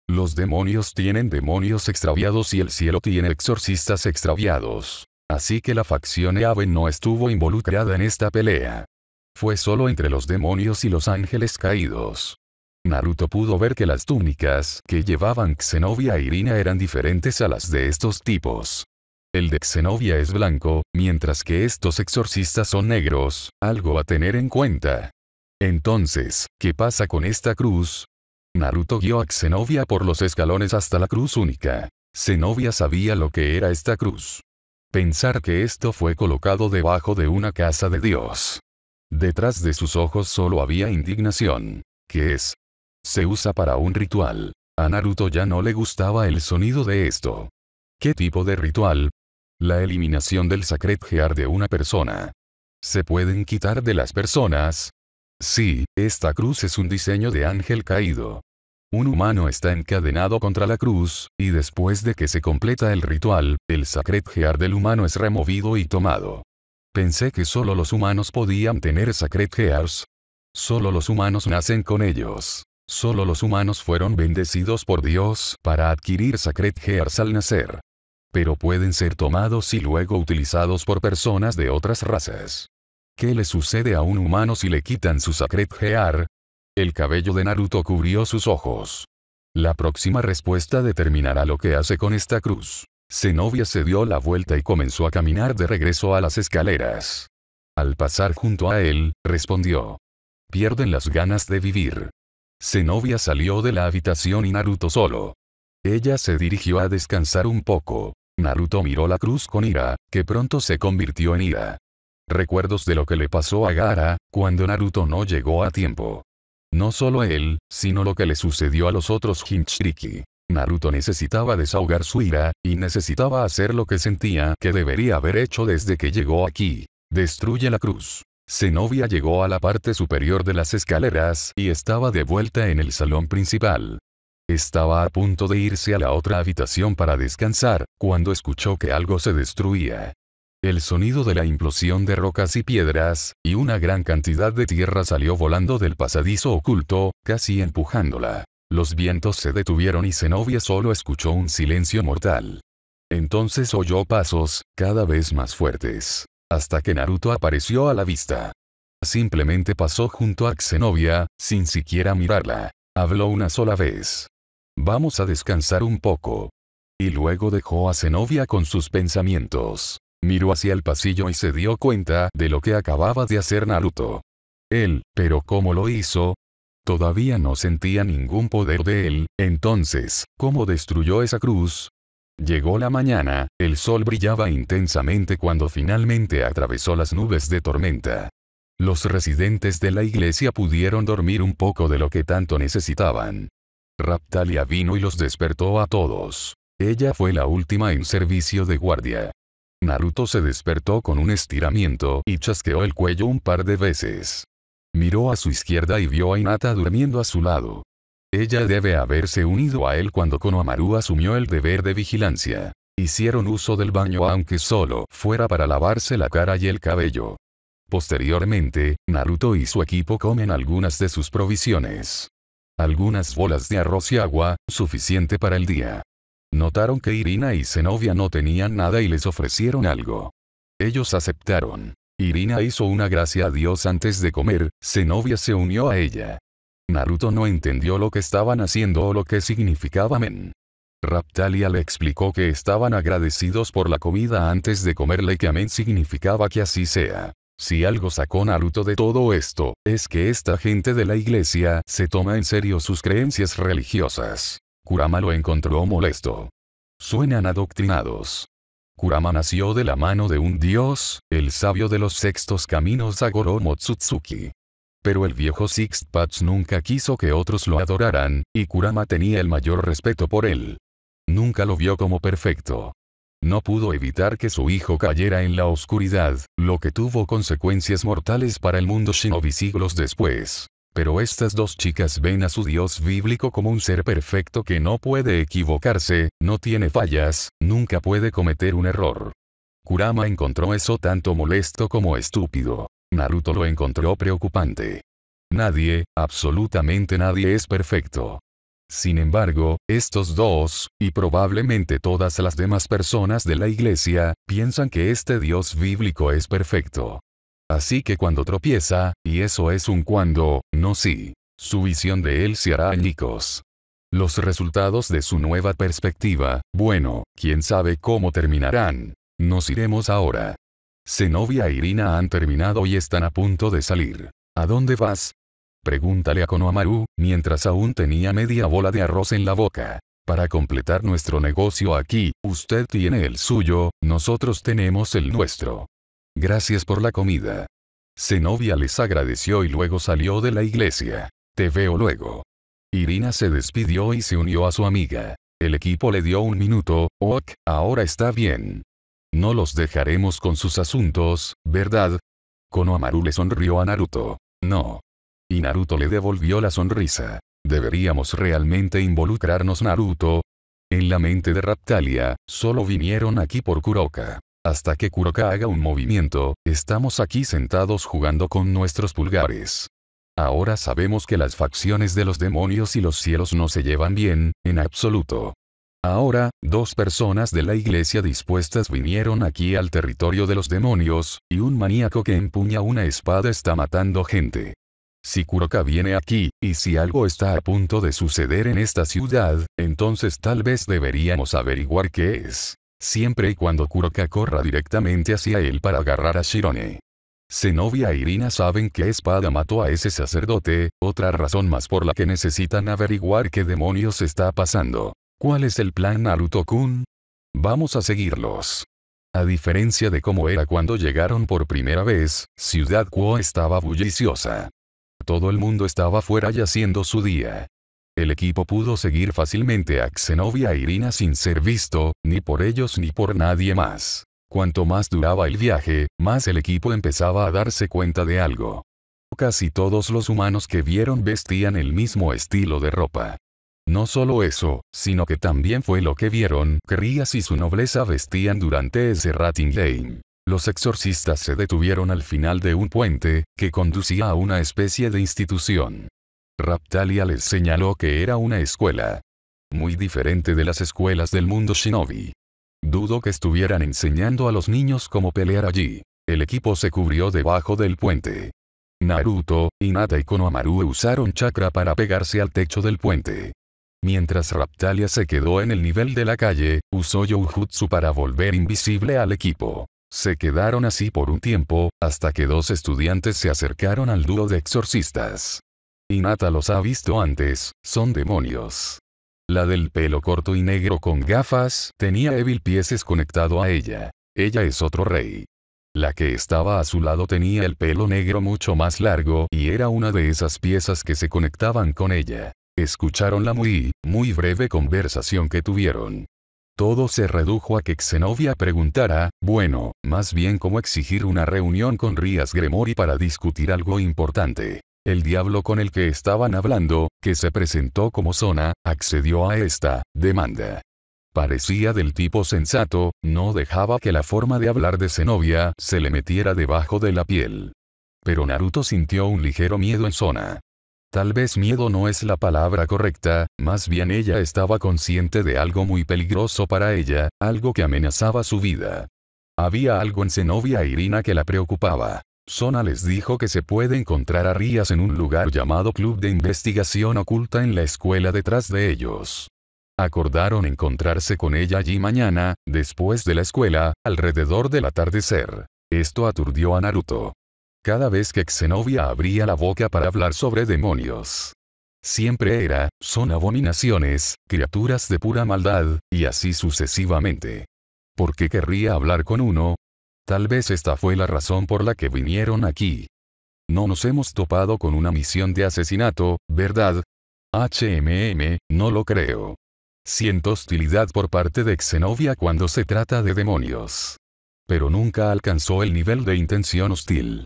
Los demonios tienen demonios extraviados y el cielo tiene exorcistas extraviados. Así que la facción Eave no estuvo involucrada en esta pelea. Fue solo entre los demonios y los ángeles caídos. Naruto pudo ver que las túnicas que llevaban Xenobia e Irina eran diferentes a las de estos tipos. El de Xenobia es blanco, mientras que estos exorcistas son negros, algo a tener en cuenta. Entonces, ¿qué pasa con esta cruz? Naruto guió a Xenovia por los escalones hasta la cruz única. Xenovia sabía lo que era esta cruz. Pensar que esto fue colocado debajo de una casa de Dios. Detrás de sus ojos solo había indignación. ¿Qué es? Se usa para un ritual. A Naruto ya no le gustaba el sonido de esto. ¿Qué tipo de ritual? La eliminación del Sacred Gear de una persona. Se pueden quitar de las personas, Sí, esta cruz es un diseño de ángel caído. Un humano está encadenado contra la cruz, y después de que se completa el ritual, el sacred gear del humano es removido y tomado. Pensé que solo los humanos podían tener sacred gears. Solo los humanos nacen con ellos. Solo los humanos fueron bendecidos por Dios para adquirir sacred gears al nacer. Pero pueden ser tomados y luego utilizados por personas de otras razas. ¿Qué le sucede a un humano si le quitan su Sacred Gear? El cabello de Naruto cubrió sus ojos. La próxima respuesta determinará lo que hace con esta cruz. Zenobia se dio la vuelta y comenzó a caminar de regreso a las escaleras. Al pasar junto a él, respondió. Pierden las ganas de vivir. Zenobia salió de la habitación y Naruto solo. Ella se dirigió a descansar un poco. Naruto miró la cruz con ira, que pronto se convirtió en ira recuerdos de lo que le pasó a Gara, cuando Naruto no llegó a tiempo. No solo él, sino lo que le sucedió a los otros Hinchiriki. Naruto necesitaba desahogar su ira, y necesitaba hacer lo que sentía que debería haber hecho desde que llegó aquí. Destruye la cruz. Zenobia llegó a la parte superior de las escaleras y estaba de vuelta en el salón principal. Estaba a punto de irse a la otra habitación para descansar, cuando escuchó que algo se destruía el sonido de la implosión de rocas y piedras, y una gran cantidad de tierra salió volando del pasadizo oculto, casi empujándola. Los vientos se detuvieron y Zenobia solo escuchó un silencio mortal. Entonces oyó pasos, cada vez más fuertes, hasta que Naruto apareció a la vista. Simplemente pasó junto a Xenobia, sin siquiera mirarla. Habló una sola vez. Vamos a descansar un poco. Y luego dejó a Zenobia con sus pensamientos. Miró hacia el pasillo y se dio cuenta de lo que acababa de hacer Naruto. Él, pero ¿cómo lo hizo? Todavía no sentía ningún poder de él, entonces, ¿cómo destruyó esa cruz? Llegó la mañana, el sol brillaba intensamente cuando finalmente atravesó las nubes de tormenta. Los residentes de la iglesia pudieron dormir un poco de lo que tanto necesitaban. Raptalia vino y los despertó a todos. Ella fue la última en servicio de guardia. Naruto se despertó con un estiramiento y chasqueó el cuello un par de veces. Miró a su izquierda y vio a Hinata durmiendo a su lado. Ella debe haberse unido a él cuando Konohamaru asumió el deber de vigilancia. Hicieron uso del baño aunque solo fuera para lavarse la cara y el cabello. Posteriormente, Naruto y su equipo comen algunas de sus provisiones. Algunas bolas de arroz y agua, suficiente para el día. Notaron que Irina y Zenobia no tenían nada y les ofrecieron algo. Ellos aceptaron. Irina hizo una gracia a Dios antes de comer, Zenobia se unió a ella. Naruto no entendió lo que estaban haciendo o lo que significaba men. Raptalia le explicó que estaban agradecidos por la comida antes de comerla y que amén significaba que así sea. Si algo sacó Naruto de todo esto, es que esta gente de la iglesia se toma en serio sus creencias religiosas. Kurama lo encontró molesto. Suenan adoctrinados. Kurama nació de la mano de un dios, el sabio de los sextos caminos Agoro Motsutsuki. Pero el viejo Sixpats nunca quiso que otros lo adoraran, y Kurama tenía el mayor respeto por él. Nunca lo vio como perfecto. No pudo evitar que su hijo cayera en la oscuridad, lo que tuvo consecuencias mortales para el mundo shinobi siglos después pero estas dos chicas ven a su Dios bíblico como un ser perfecto que no puede equivocarse, no tiene fallas, nunca puede cometer un error. Kurama encontró eso tanto molesto como estúpido. Naruto lo encontró preocupante. Nadie, absolutamente nadie es perfecto. Sin embargo, estos dos, y probablemente todas las demás personas de la iglesia, piensan que este Dios bíblico es perfecto. Así que cuando tropieza, y eso es un cuando, no sí, su visión de él se hará añicos. Los resultados de su nueva perspectiva, bueno, quién sabe cómo terminarán. Nos iremos ahora. Zenobia e Irina han terminado y están a punto de salir. ¿A dónde vas? Pregúntale a Konohamaru, mientras aún tenía media bola de arroz en la boca. Para completar nuestro negocio aquí, usted tiene el suyo, nosotros tenemos el nuestro. Gracias por la comida. Zenobia les agradeció y luego salió de la iglesia. Te veo luego. Irina se despidió y se unió a su amiga. El equipo le dio un minuto, ok, ahora está bien. No los dejaremos con sus asuntos, ¿verdad? Konohamaru le sonrió a Naruto. No. Y Naruto le devolvió la sonrisa. ¿Deberíamos realmente involucrarnos Naruto? En la mente de Raptalia, solo vinieron aquí por Kuroka. Hasta que Kuroka haga un movimiento, estamos aquí sentados jugando con nuestros pulgares. Ahora sabemos que las facciones de los demonios y los cielos no se llevan bien, en absoluto. Ahora, dos personas de la iglesia dispuestas vinieron aquí al territorio de los demonios, y un maníaco que empuña una espada está matando gente. Si Kuroka viene aquí, y si algo está a punto de suceder en esta ciudad, entonces tal vez deberíamos averiguar qué es siempre y cuando Kuroka corra directamente hacia él para agarrar a Shirone. Zenobia e Irina saben que Espada mató a ese sacerdote, otra razón más por la que necesitan averiguar qué demonios está pasando. ¿Cuál es el plan Naruto-kun? Vamos a seguirlos. A diferencia de cómo era cuando llegaron por primera vez, Ciudad Kuo estaba bulliciosa. Todo el mundo estaba fuera y haciendo su día el equipo pudo seguir fácilmente a Xenovia e Irina sin ser visto, ni por ellos ni por nadie más. Cuanto más duraba el viaje, más el equipo empezaba a darse cuenta de algo. Casi todos los humanos que vieron vestían el mismo estilo de ropa. No solo eso, sino que también fue lo que vieron que y su nobleza vestían durante ese Rating Lane. Los exorcistas se detuvieron al final de un puente, que conducía a una especie de institución. Raptalia les señaló que era una escuela. Muy diferente de las escuelas del mundo shinobi. Dudo que estuvieran enseñando a los niños cómo pelear allí. El equipo se cubrió debajo del puente. Naruto, Hinata y Konohamaru usaron chakra para pegarse al techo del puente. Mientras Raptalia se quedó en el nivel de la calle, usó Youjutsu para volver invisible al equipo. Se quedaron así por un tiempo, hasta que dos estudiantes se acercaron al dúo de exorcistas. Inata los ha visto antes, son demonios. La del pelo corto y negro con gafas tenía Evil Pieces conectado a ella. Ella es otro rey. La que estaba a su lado tenía el pelo negro mucho más largo y era una de esas piezas que se conectaban con ella. Escucharon la muy, muy breve conversación que tuvieron. Todo se redujo a que Xenovia preguntara, bueno, más bien cómo exigir una reunión con Rías Gremori para discutir algo importante. El diablo con el que estaban hablando, que se presentó como zona, accedió a esta demanda. Parecía del tipo sensato, no dejaba que la forma de hablar de Zenobia se le metiera debajo de la piel. Pero Naruto sintió un ligero miedo en zona. Tal vez miedo no es la palabra correcta, más bien ella estaba consciente de algo muy peligroso para ella, algo que amenazaba su vida. Había algo en Zenobia Irina que la preocupaba. Sona les dijo que se puede encontrar a Rías en un lugar llamado Club de Investigación Oculta en la escuela detrás de ellos. Acordaron encontrarse con ella allí mañana, después de la escuela, alrededor del atardecer. Esto aturdió a Naruto. Cada vez que Xenobia abría la boca para hablar sobre demonios. Siempre era, son abominaciones, criaturas de pura maldad, y así sucesivamente. ¿Por qué querría hablar con uno, Tal vez esta fue la razón por la que vinieron aquí. No nos hemos topado con una misión de asesinato, ¿verdad? HMM, no lo creo. Siento hostilidad por parte de Xenovia cuando se trata de demonios. Pero nunca alcanzó el nivel de intención hostil.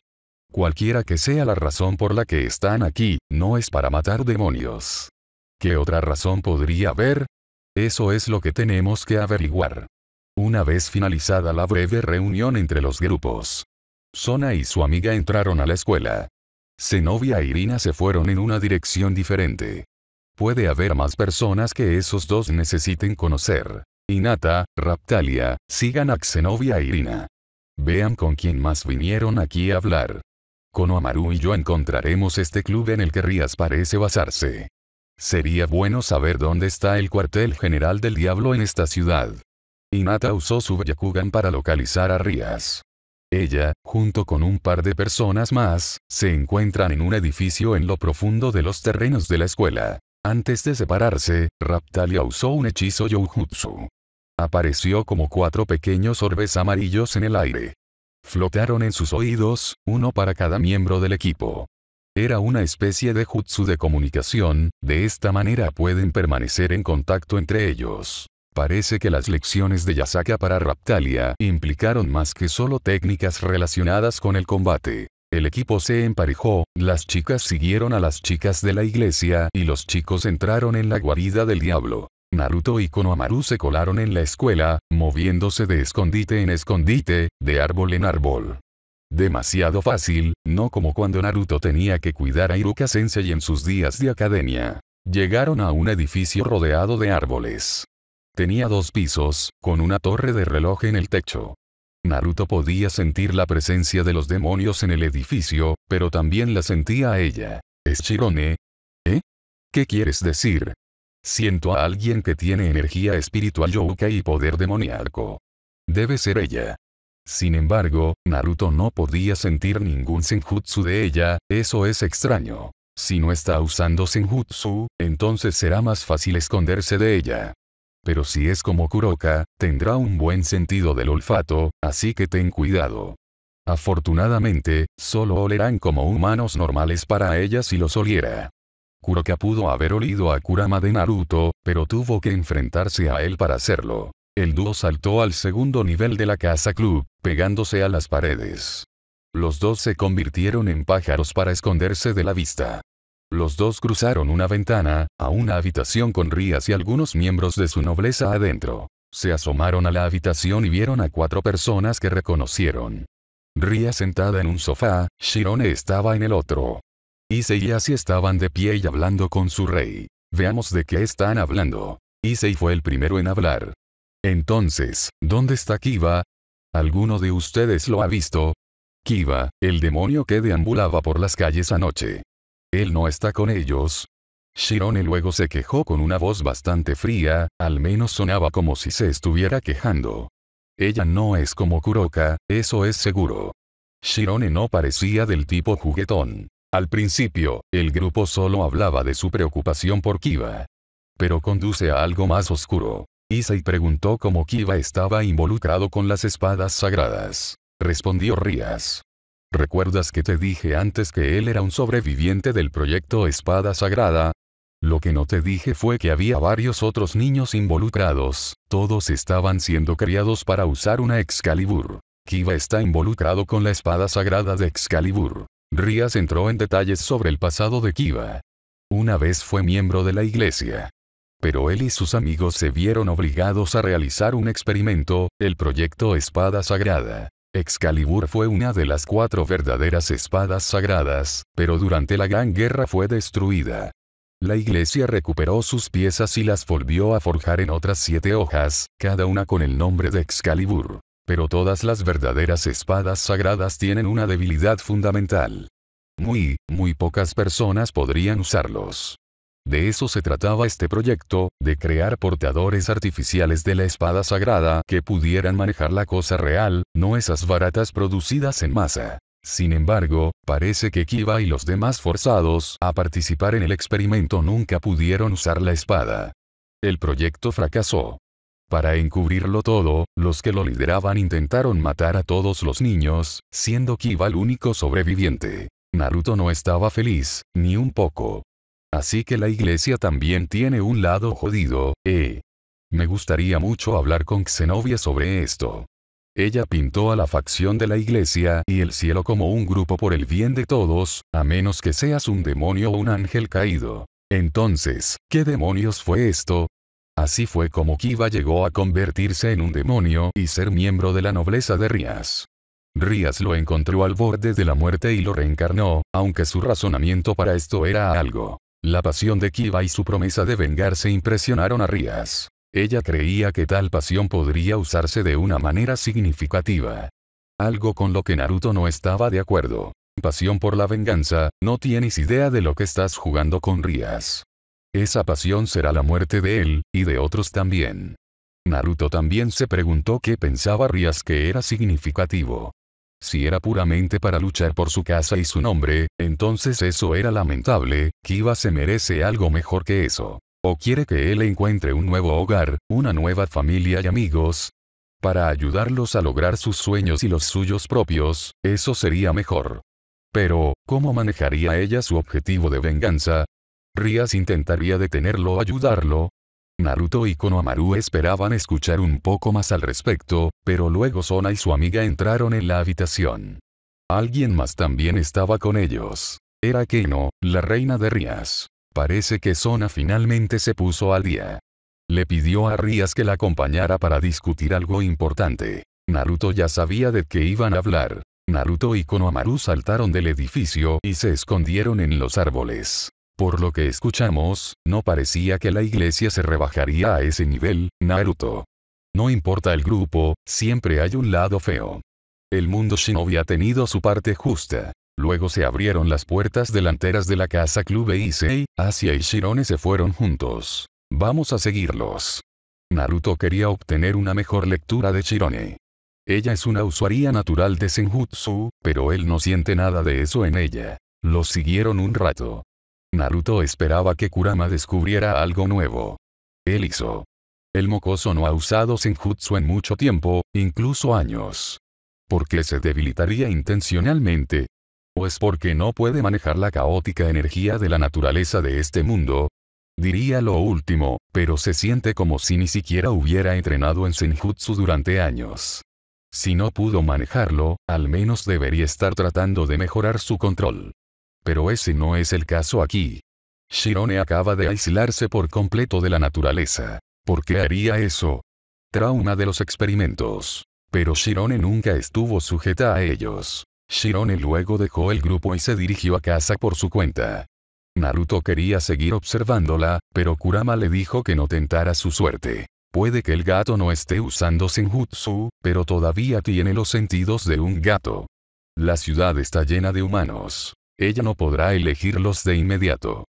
Cualquiera que sea la razón por la que están aquí, no es para matar demonios. ¿Qué otra razón podría haber? Eso es lo que tenemos que averiguar una vez finalizada la breve reunión entre los grupos. Sona y su amiga entraron a la escuela. Zenobia e Irina se fueron en una dirección diferente. Puede haber más personas que esos dos necesiten conocer. Inata, Raptalia, sigan a Zenobia e Irina. Vean con quién más vinieron aquí a hablar. Con Omaru y yo encontraremos este club en el que Rías parece basarse. Sería bueno saber dónde está el cuartel general del diablo en esta ciudad. Hinata usó su Byakugan para localizar a Rías. Ella, junto con un par de personas más, se encuentran en un edificio en lo profundo de los terrenos de la escuela. Antes de separarse, Raptalia usó un hechizo Youjutsu. Apareció como cuatro pequeños orbes amarillos en el aire. Flotaron en sus oídos, uno para cada miembro del equipo. Era una especie de jutsu de comunicación, de esta manera pueden permanecer en contacto entre ellos. Parece que las lecciones de Yasaka para Raptalia implicaron más que solo técnicas relacionadas con el combate. El equipo se emparejó, las chicas siguieron a las chicas de la iglesia y los chicos entraron en la guarida del diablo. Naruto y Konohamaru se colaron en la escuela, moviéndose de escondite en escondite, de árbol en árbol. Demasiado fácil, no como cuando Naruto tenía que cuidar a Iruka Sensei en sus días de academia. Llegaron a un edificio rodeado de árboles. Tenía dos pisos, con una torre de reloj en el techo. Naruto podía sentir la presencia de los demonios en el edificio, pero también la sentía a ella. ¿Es Chirone? ¿Eh? ¿Qué quieres decir? Siento a alguien que tiene energía espiritual Youka y poder demoníaco. Debe ser ella. Sin embargo, Naruto no podía sentir ningún senjutsu de ella, eso es extraño. Si no está usando senjutsu, entonces será más fácil esconderse de ella. Pero si es como Kuroka, tendrá un buen sentido del olfato, así que ten cuidado. Afortunadamente, solo olerán como humanos normales para ella si los oliera. Kuroka pudo haber olido a Kurama de Naruto, pero tuvo que enfrentarse a él para hacerlo. El dúo saltó al segundo nivel de la casa club, pegándose a las paredes. Los dos se convirtieron en pájaros para esconderse de la vista. Los dos cruzaron una ventana, a una habitación con Rías y algunos miembros de su nobleza adentro. Se asomaron a la habitación y vieron a cuatro personas que reconocieron. Rías sentada en un sofá, Shirone estaba en el otro. Ise y así estaban de pie y hablando con su rey. Veamos de qué están hablando. Issei fue el primero en hablar. Entonces, ¿dónde está Kiva? ¿Alguno de ustedes lo ha visto? Kiva, el demonio que deambulaba por las calles anoche. Él no está con ellos. Shirone luego se quejó con una voz bastante fría, al menos sonaba como si se estuviera quejando. Ella no es como Kuroka, eso es seguro. Shirone no parecía del tipo juguetón. Al principio, el grupo solo hablaba de su preocupación por Kiba. Pero conduce a algo más oscuro. Isai preguntó cómo Kiba estaba involucrado con las espadas sagradas. Respondió Rías. ¿Recuerdas que te dije antes que él era un sobreviviente del proyecto Espada Sagrada? Lo que no te dije fue que había varios otros niños involucrados, todos estaban siendo criados para usar una Excalibur. Kiva está involucrado con la espada sagrada de Excalibur. Rías entró en detalles sobre el pasado de Kiva. Una vez fue miembro de la iglesia. Pero él y sus amigos se vieron obligados a realizar un experimento, el proyecto Espada Sagrada. Excalibur fue una de las cuatro verdaderas espadas sagradas, pero durante la Gran Guerra fue destruida. La iglesia recuperó sus piezas y las volvió a forjar en otras siete hojas, cada una con el nombre de Excalibur. Pero todas las verdaderas espadas sagradas tienen una debilidad fundamental. Muy, muy pocas personas podrían usarlos. De eso se trataba este proyecto, de crear portadores artificiales de la espada sagrada que pudieran manejar la cosa real, no esas baratas producidas en masa. Sin embargo, parece que Kiva y los demás forzados a participar en el experimento nunca pudieron usar la espada. El proyecto fracasó. Para encubrirlo todo, los que lo lideraban intentaron matar a todos los niños, siendo Kiva el único sobreviviente. Naruto no estaba feliz, ni un poco. Así que la iglesia también tiene un lado jodido, eh. Me gustaría mucho hablar con Xenobia sobre esto. Ella pintó a la facción de la iglesia y el cielo como un grupo por el bien de todos, a menos que seas un demonio o un ángel caído. Entonces, ¿qué demonios fue esto? Así fue como Kiva llegó a convertirse en un demonio y ser miembro de la nobleza de Rías. Rías lo encontró al borde de la muerte y lo reencarnó, aunque su razonamiento para esto era algo la pasión de Kiba y su promesa de vengarse impresionaron a Rías. Ella creía que tal pasión podría usarse de una manera significativa. Algo con lo que Naruto no estaba de acuerdo. Pasión por la venganza, no tienes idea de lo que estás jugando con Rías. Esa pasión será la muerte de él, y de otros también. Naruto también se preguntó qué pensaba Rías que era significativo. Si era puramente para luchar por su casa y su nombre, entonces eso era lamentable, Kiva se merece algo mejor que eso. O quiere que él encuentre un nuevo hogar, una nueva familia y amigos. Para ayudarlos a lograr sus sueños y los suyos propios, eso sería mejor. Pero, ¿cómo manejaría ella su objetivo de venganza? Rías intentaría detenerlo o ayudarlo, Naruto y Konohamaru esperaban escuchar un poco más al respecto, pero luego Sona y su amiga entraron en la habitación. Alguien más también estaba con ellos. Era Keno, la reina de Rías. Parece que Sona finalmente se puso al día. Le pidió a Rías que la acompañara para discutir algo importante. Naruto ya sabía de qué iban a hablar. Naruto y Konohamaru saltaron del edificio y se escondieron en los árboles. Por lo que escuchamos, no parecía que la iglesia se rebajaría a ese nivel, Naruto. No importa el grupo, siempre hay un lado feo. El mundo shinobi ha tenido su parte justa. Luego se abrieron las puertas delanteras de la casa club y e Sei, Asia y Shirone se fueron juntos. Vamos a seguirlos. Naruto quería obtener una mejor lectura de Shirone. Ella es una usuaria natural de Senjutsu, pero él no siente nada de eso en ella. Los siguieron un rato. Naruto esperaba que Kurama descubriera algo nuevo. Él hizo. El mocoso no ha usado senjutsu en mucho tiempo, incluso años. ¿Por qué se debilitaría intencionalmente? ¿O es pues porque no puede manejar la caótica energía de la naturaleza de este mundo. Diría lo último, pero se siente como si ni siquiera hubiera entrenado en senjutsu durante años. Si no pudo manejarlo, al menos debería estar tratando de mejorar su control. Pero ese no es el caso aquí. Shirone acaba de aislarse por completo de la naturaleza. ¿Por qué haría eso? Trauma de los experimentos. Pero Shirone nunca estuvo sujeta a ellos. Shirone luego dejó el grupo y se dirigió a casa por su cuenta. Naruto quería seguir observándola, pero Kurama le dijo que no tentara su suerte. Puede que el gato no esté usando senjutsu, pero todavía tiene los sentidos de un gato. La ciudad está llena de humanos. Ella no podrá elegirlos de inmediato.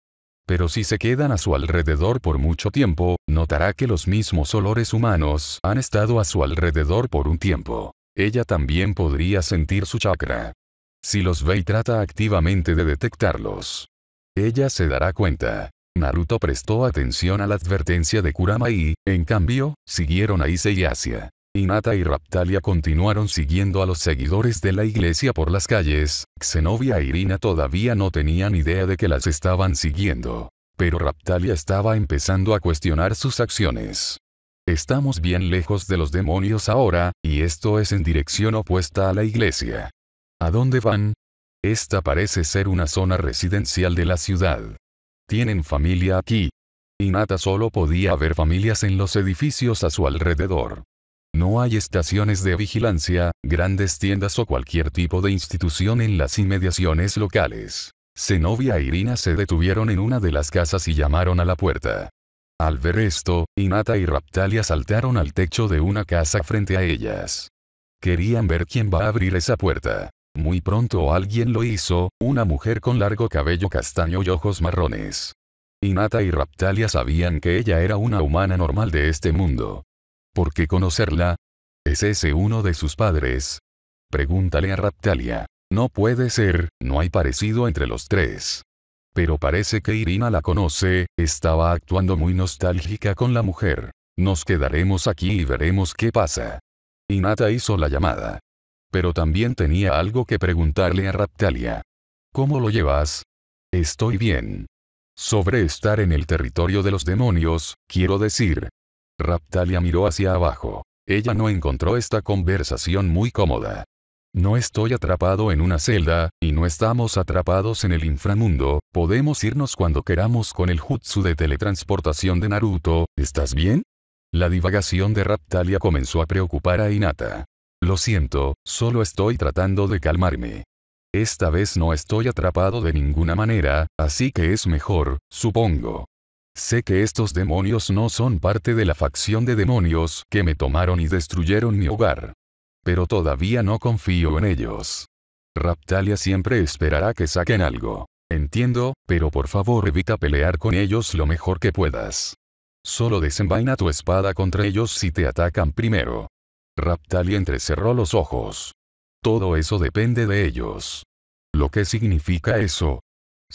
Pero si se quedan a su alrededor por mucho tiempo, notará que los mismos olores humanos han estado a su alrededor por un tiempo. Ella también podría sentir su chakra. Si los ve y trata activamente de detectarlos, ella se dará cuenta. Naruto prestó atención a la advertencia de Kurama y, en cambio, siguieron a Ise y Asia. Inata y Raptalia continuaron siguiendo a los seguidores de la iglesia por las calles, Xenobia e Irina todavía no tenían idea de que las estaban siguiendo. Pero Raptalia estaba empezando a cuestionar sus acciones. Estamos bien lejos de los demonios ahora, y esto es en dirección opuesta a la iglesia. ¿A dónde van? Esta parece ser una zona residencial de la ciudad. Tienen familia aquí. Inata solo podía ver familias en los edificios a su alrededor. No hay estaciones de vigilancia, grandes tiendas o cualquier tipo de institución en las inmediaciones locales. Zenobia e Irina se detuvieron en una de las casas y llamaron a la puerta. Al ver esto, Inata y Raptalia saltaron al techo de una casa frente a ellas. Querían ver quién va a abrir esa puerta. Muy pronto alguien lo hizo, una mujer con largo cabello castaño y ojos marrones. Inata y Raptalia sabían que ella era una humana normal de este mundo. ¿Por qué conocerla? ¿Es ese uno de sus padres? Pregúntale a Raptalia. No puede ser, no hay parecido entre los tres. Pero parece que Irina la conoce, estaba actuando muy nostálgica con la mujer. Nos quedaremos aquí y veremos qué pasa. Inata hizo la llamada. Pero también tenía algo que preguntarle a Raptalia. ¿Cómo lo llevas? Estoy bien. Sobre estar en el territorio de los demonios, quiero decir, Raptalia miró hacia abajo. Ella no encontró esta conversación muy cómoda. No estoy atrapado en una celda, y no estamos atrapados en el inframundo, podemos irnos cuando queramos con el jutsu de teletransportación de Naruto, ¿estás bien? La divagación de Raptalia comenzó a preocupar a Hinata. Lo siento, solo estoy tratando de calmarme. Esta vez no estoy atrapado de ninguna manera, así que es mejor, supongo. Sé que estos demonios no son parte de la facción de demonios que me tomaron y destruyeron mi hogar. Pero todavía no confío en ellos. Raptalia siempre esperará que saquen algo. Entiendo, pero por favor evita pelear con ellos lo mejor que puedas. Solo desenvaina tu espada contra ellos si te atacan primero. Raptalia entrecerró los ojos. Todo eso depende de ellos. Lo que significa eso,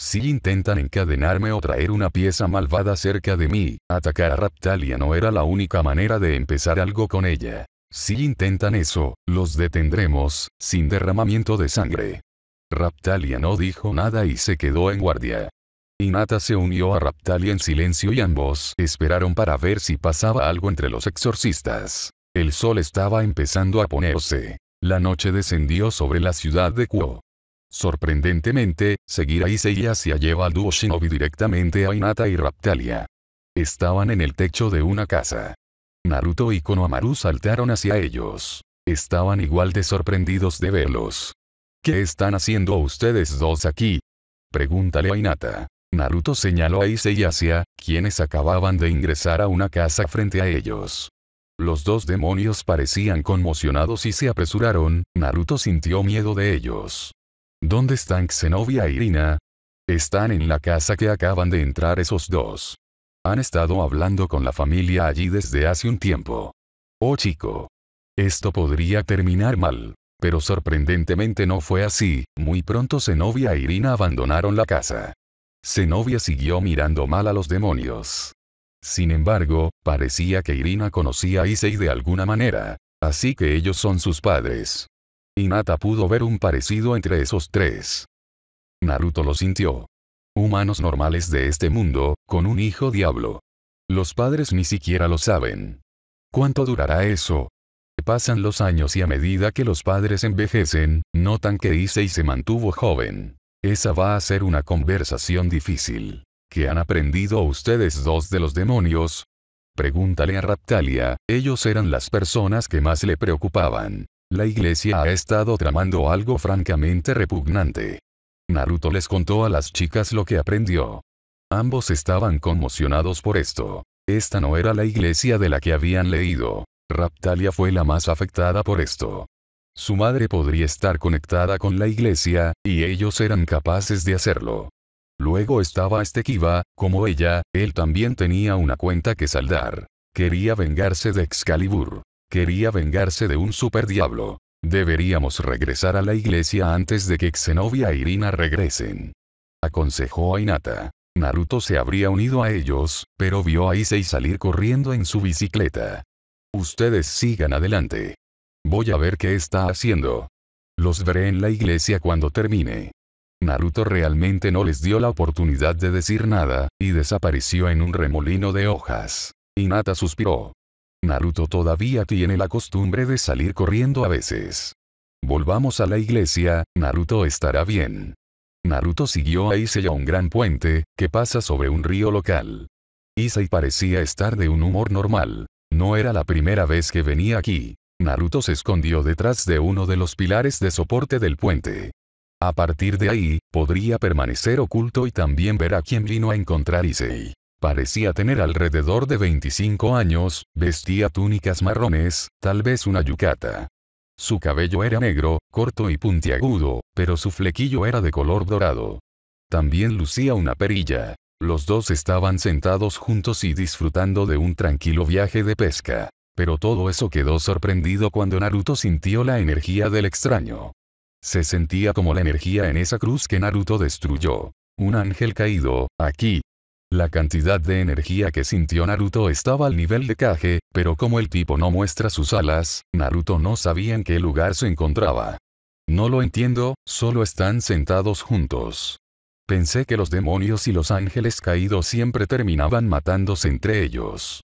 si intentan encadenarme o traer una pieza malvada cerca de mí, atacar a Raptalia no era la única manera de empezar algo con ella. Si intentan eso, los detendremos, sin derramamiento de sangre. Raptalia no dijo nada y se quedó en guardia. Inata se unió a Raptalia en silencio y ambos esperaron para ver si pasaba algo entre los exorcistas. El sol estaba empezando a ponerse. La noche descendió sobre la ciudad de Kuo. Sorprendentemente, seguir a Ise y Asia lleva al dúo Shinobi directamente a Hinata y Raptalia. Estaban en el techo de una casa. Naruto y Konohamaru saltaron hacia ellos. Estaban igual de sorprendidos de verlos. ¿Qué están haciendo ustedes dos aquí? Pregúntale a Hinata. Naruto señaló a Ise y Asia, quienes acababan de ingresar a una casa frente a ellos. Los dos demonios parecían conmocionados y se apresuraron, Naruto sintió miedo de ellos. ¿Dónde están Xenovia e Irina? Están en la casa que acaban de entrar esos dos. Han estado hablando con la familia allí desde hace un tiempo. Oh chico. Esto podría terminar mal. Pero sorprendentemente no fue así, muy pronto Zenobia e Irina abandonaron la casa. Zenobia siguió mirando mal a los demonios. Sin embargo, parecía que Irina conocía a Issei de alguna manera, así que ellos son sus padres. Hinata pudo ver un parecido entre esos tres. Naruto lo sintió. Humanos normales de este mundo, con un hijo diablo. Los padres ni siquiera lo saben. ¿Cuánto durará eso? Pasan los años y a medida que los padres envejecen, notan que Issei se mantuvo joven. Esa va a ser una conversación difícil. ¿Qué han aprendido ustedes dos de los demonios? Pregúntale a Raptalia, ellos eran las personas que más le preocupaban. La iglesia ha estado tramando algo francamente repugnante. Naruto les contó a las chicas lo que aprendió. Ambos estaban conmocionados por esto. Esta no era la iglesia de la que habían leído. Raptalia fue la más afectada por esto. Su madre podría estar conectada con la iglesia, y ellos eran capaces de hacerlo. Luego estaba este Kiva, como ella, él también tenía una cuenta que saldar. Quería vengarse de Excalibur. Quería vengarse de un superdiablo. Deberíamos regresar a la iglesia antes de que Xenobia e Irina regresen. Aconsejó a Inata. Naruto se habría unido a ellos, pero vio a Issei salir corriendo en su bicicleta. Ustedes sigan adelante. Voy a ver qué está haciendo. Los veré en la iglesia cuando termine. Naruto realmente no les dio la oportunidad de decir nada, y desapareció en un remolino de hojas. Inata suspiró. Naruto todavía tiene la costumbre de salir corriendo a veces. Volvamos a la iglesia, Naruto estará bien. Naruto siguió a Issei a un gran puente, que pasa sobre un río local. Issei parecía estar de un humor normal. No era la primera vez que venía aquí. Naruto se escondió detrás de uno de los pilares de soporte del puente. A partir de ahí, podría permanecer oculto y también ver a quién vino a encontrar Issei. Parecía tener alrededor de 25 años, vestía túnicas marrones, tal vez una yucata. Su cabello era negro, corto y puntiagudo, pero su flequillo era de color dorado. También lucía una perilla. Los dos estaban sentados juntos y disfrutando de un tranquilo viaje de pesca. Pero todo eso quedó sorprendido cuando Naruto sintió la energía del extraño. Se sentía como la energía en esa cruz que Naruto destruyó. Un ángel caído, aquí, la cantidad de energía que sintió Naruto estaba al nivel de Kage, pero como el tipo no muestra sus alas, Naruto no sabía en qué lugar se encontraba. No lo entiendo, solo están sentados juntos. Pensé que los demonios y los ángeles caídos siempre terminaban matándose entre ellos.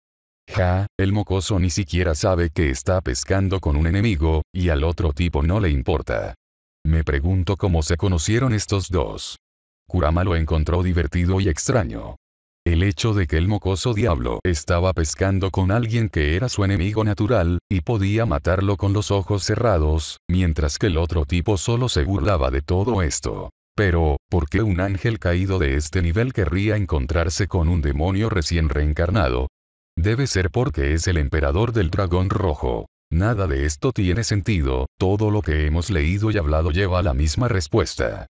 Ja, el mocoso ni siquiera sabe que está pescando con un enemigo, y al otro tipo no le importa. Me pregunto cómo se conocieron estos dos. Kurama lo encontró divertido y extraño. El hecho de que el mocoso diablo estaba pescando con alguien que era su enemigo natural, y podía matarlo con los ojos cerrados, mientras que el otro tipo solo se burlaba de todo esto. Pero, ¿por qué un ángel caído de este nivel querría encontrarse con un demonio recién reencarnado? Debe ser porque es el emperador del dragón rojo. Nada de esto tiene sentido, todo lo que hemos leído y hablado lleva a la misma respuesta.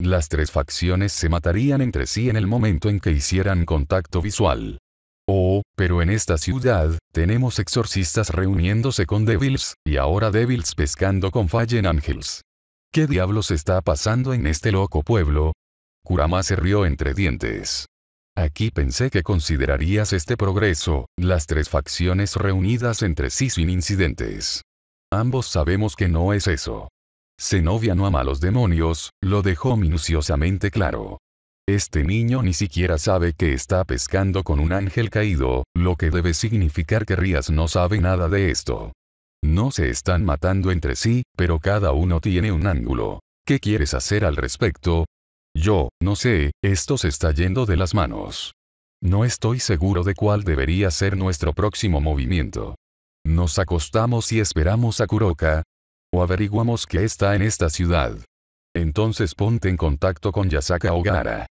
Las tres facciones se matarían entre sí en el momento en que hicieran contacto visual. Oh, pero en esta ciudad, tenemos exorcistas reuniéndose con devils, y ahora devils pescando con Fallen Angels. ¿Qué diablos está pasando en este loco pueblo? Kurama se rió entre dientes. Aquí pensé que considerarías este progreso, las tres facciones reunidas entre sí sin incidentes. Ambos sabemos que no es eso. Zenobia no ama a los demonios, lo dejó minuciosamente claro. Este niño ni siquiera sabe que está pescando con un ángel caído, lo que debe significar que Rías no sabe nada de esto. No se están matando entre sí, pero cada uno tiene un ángulo. ¿Qué quieres hacer al respecto? Yo, no sé, esto se está yendo de las manos. No estoy seguro de cuál debería ser nuestro próximo movimiento. Nos acostamos y esperamos a Kuroka, o averiguamos que está en esta ciudad. Entonces ponte en contacto con Yasaka Ogara.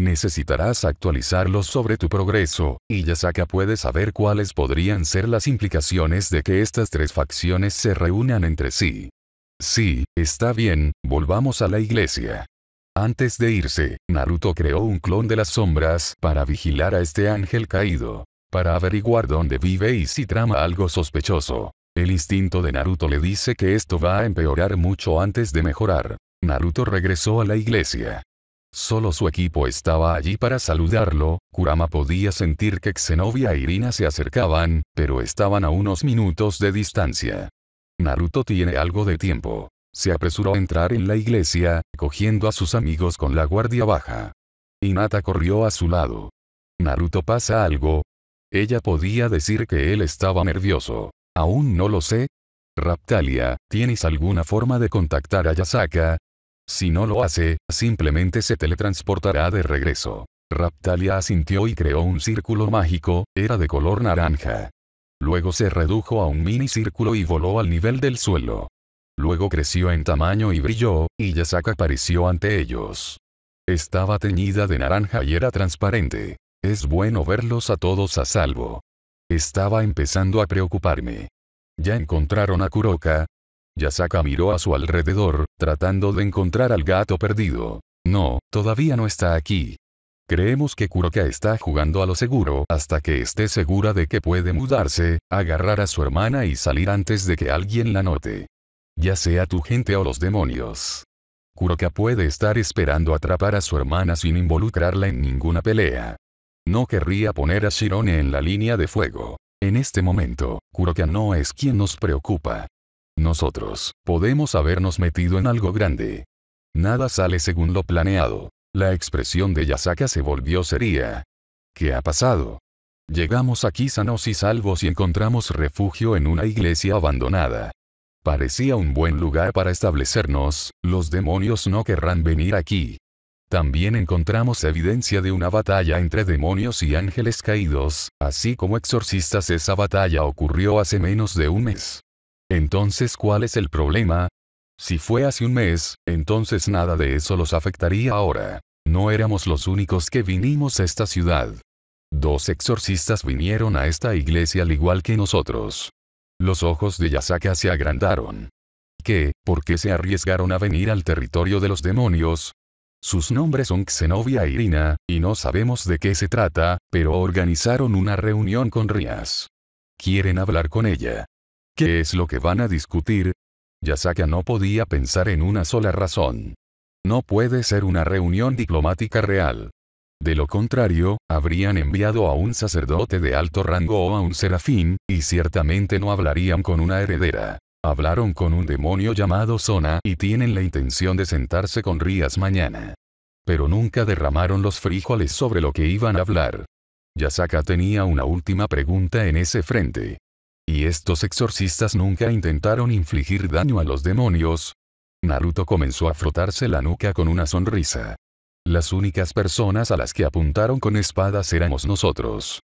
Necesitarás actualizarlos sobre tu progreso, y Yasaka puede saber cuáles podrían ser las implicaciones de que estas tres facciones se reúnan entre sí. Sí, está bien, volvamos a la iglesia. Antes de irse, Naruto creó un clon de las sombras para vigilar a este ángel caído. Para averiguar dónde vive y si trama algo sospechoso. El instinto de Naruto le dice que esto va a empeorar mucho antes de mejorar. Naruto regresó a la iglesia. Solo su equipo estaba allí para saludarlo, Kurama podía sentir que Xenobia e Irina se acercaban, pero estaban a unos minutos de distancia. Naruto tiene algo de tiempo. Se apresuró a entrar en la iglesia, cogiendo a sus amigos con la guardia baja. Inata corrió a su lado. Naruto pasa algo. Ella podía decir que él estaba nervioso. Aún no lo sé. Raptalia, ¿tienes alguna forma de contactar a Yasaka? Si no lo hace, simplemente se teletransportará de regreso. Raptalia asintió y creó un círculo mágico, era de color naranja. Luego se redujo a un mini círculo y voló al nivel del suelo. Luego creció en tamaño y brilló, y Yasaka apareció ante ellos. Estaba teñida de naranja y era transparente. Es bueno verlos a todos a salvo. Estaba empezando a preocuparme. ¿Ya encontraron a Kuroka? Yasaka miró a su alrededor, tratando de encontrar al gato perdido. No, todavía no está aquí. Creemos que Kuroka está jugando a lo seguro hasta que esté segura de que puede mudarse, agarrar a su hermana y salir antes de que alguien la note. Ya sea tu gente o los demonios. Kuroka puede estar esperando atrapar a su hermana sin involucrarla en ninguna pelea. No querría poner a Shirone en la línea de fuego. En este momento, Kuroka no es quien nos preocupa. Nosotros, podemos habernos metido en algo grande. Nada sale según lo planeado. La expresión de Yasaka se volvió seria. ¿Qué ha pasado? Llegamos aquí sanos y salvos y encontramos refugio en una iglesia abandonada. Parecía un buen lugar para establecernos, los demonios no querrán venir aquí. También encontramos evidencia de una batalla entre demonios y ángeles caídos, así como exorcistas esa batalla ocurrió hace menos de un mes. Entonces, ¿cuál es el problema? Si fue hace un mes, entonces nada de eso los afectaría ahora. No éramos los únicos que vinimos a esta ciudad. Dos exorcistas vinieron a esta iglesia al igual que nosotros. Los ojos de Yasaka se agrandaron. ¿Qué? ¿Por qué se arriesgaron a venir al territorio de los demonios? Sus nombres son Xenobia e Irina, y no sabemos de qué se trata, pero organizaron una reunión con Rías. Quieren hablar con ella. ¿Qué es lo que van a discutir? Yasaka no podía pensar en una sola razón. No puede ser una reunión diplomática real. De lo contrario, habrían enviado a un sacerdote de alto rango o a un serafín, y ciertamente no hablarían con una heredera. Hablaron con un demonio llamado Zona y tienen la intención de sentarse con Rías mañana. Pero nunca derramaron los frijoles sobre lo que iban a hablar. Yasaka tenía una última pregunta en ese frente. ¿Y estos exorcistas nunca intentaron infligir daño a los demonios? Naruto comenzó a frotarse la nuca con una sonrisa. Las únicas personas a las que apuntaron con espadas éramos nosotros.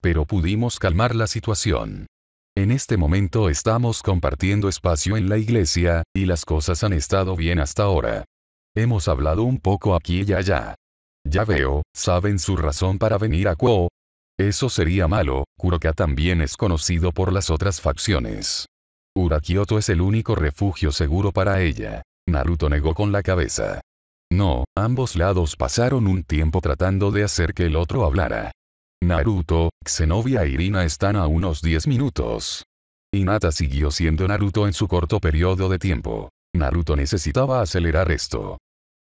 Pero pudimos calmar la situación. En este momento estamos compartiendo espacio en la iglesia, y las cosas han estado bien hasta ahora. Hemos hablado un poco aquí y allá. Ya veo, ¿saben su razón para venir a Kuo? Eso sería malo, Kuroka también es conocido por las otras facciones. Urakioto es el único refugio seguro para ella. Naruto negó con la cabeza. No, ambos lados pasaron un tiempo tratando de hacer que el otro hablara. Naruto, Xenobia e Irina están a unos 10 minutos. Inata siguió siendo Naruto en su corto periodo de tiempo. Naruto necesitaba acelerar esto.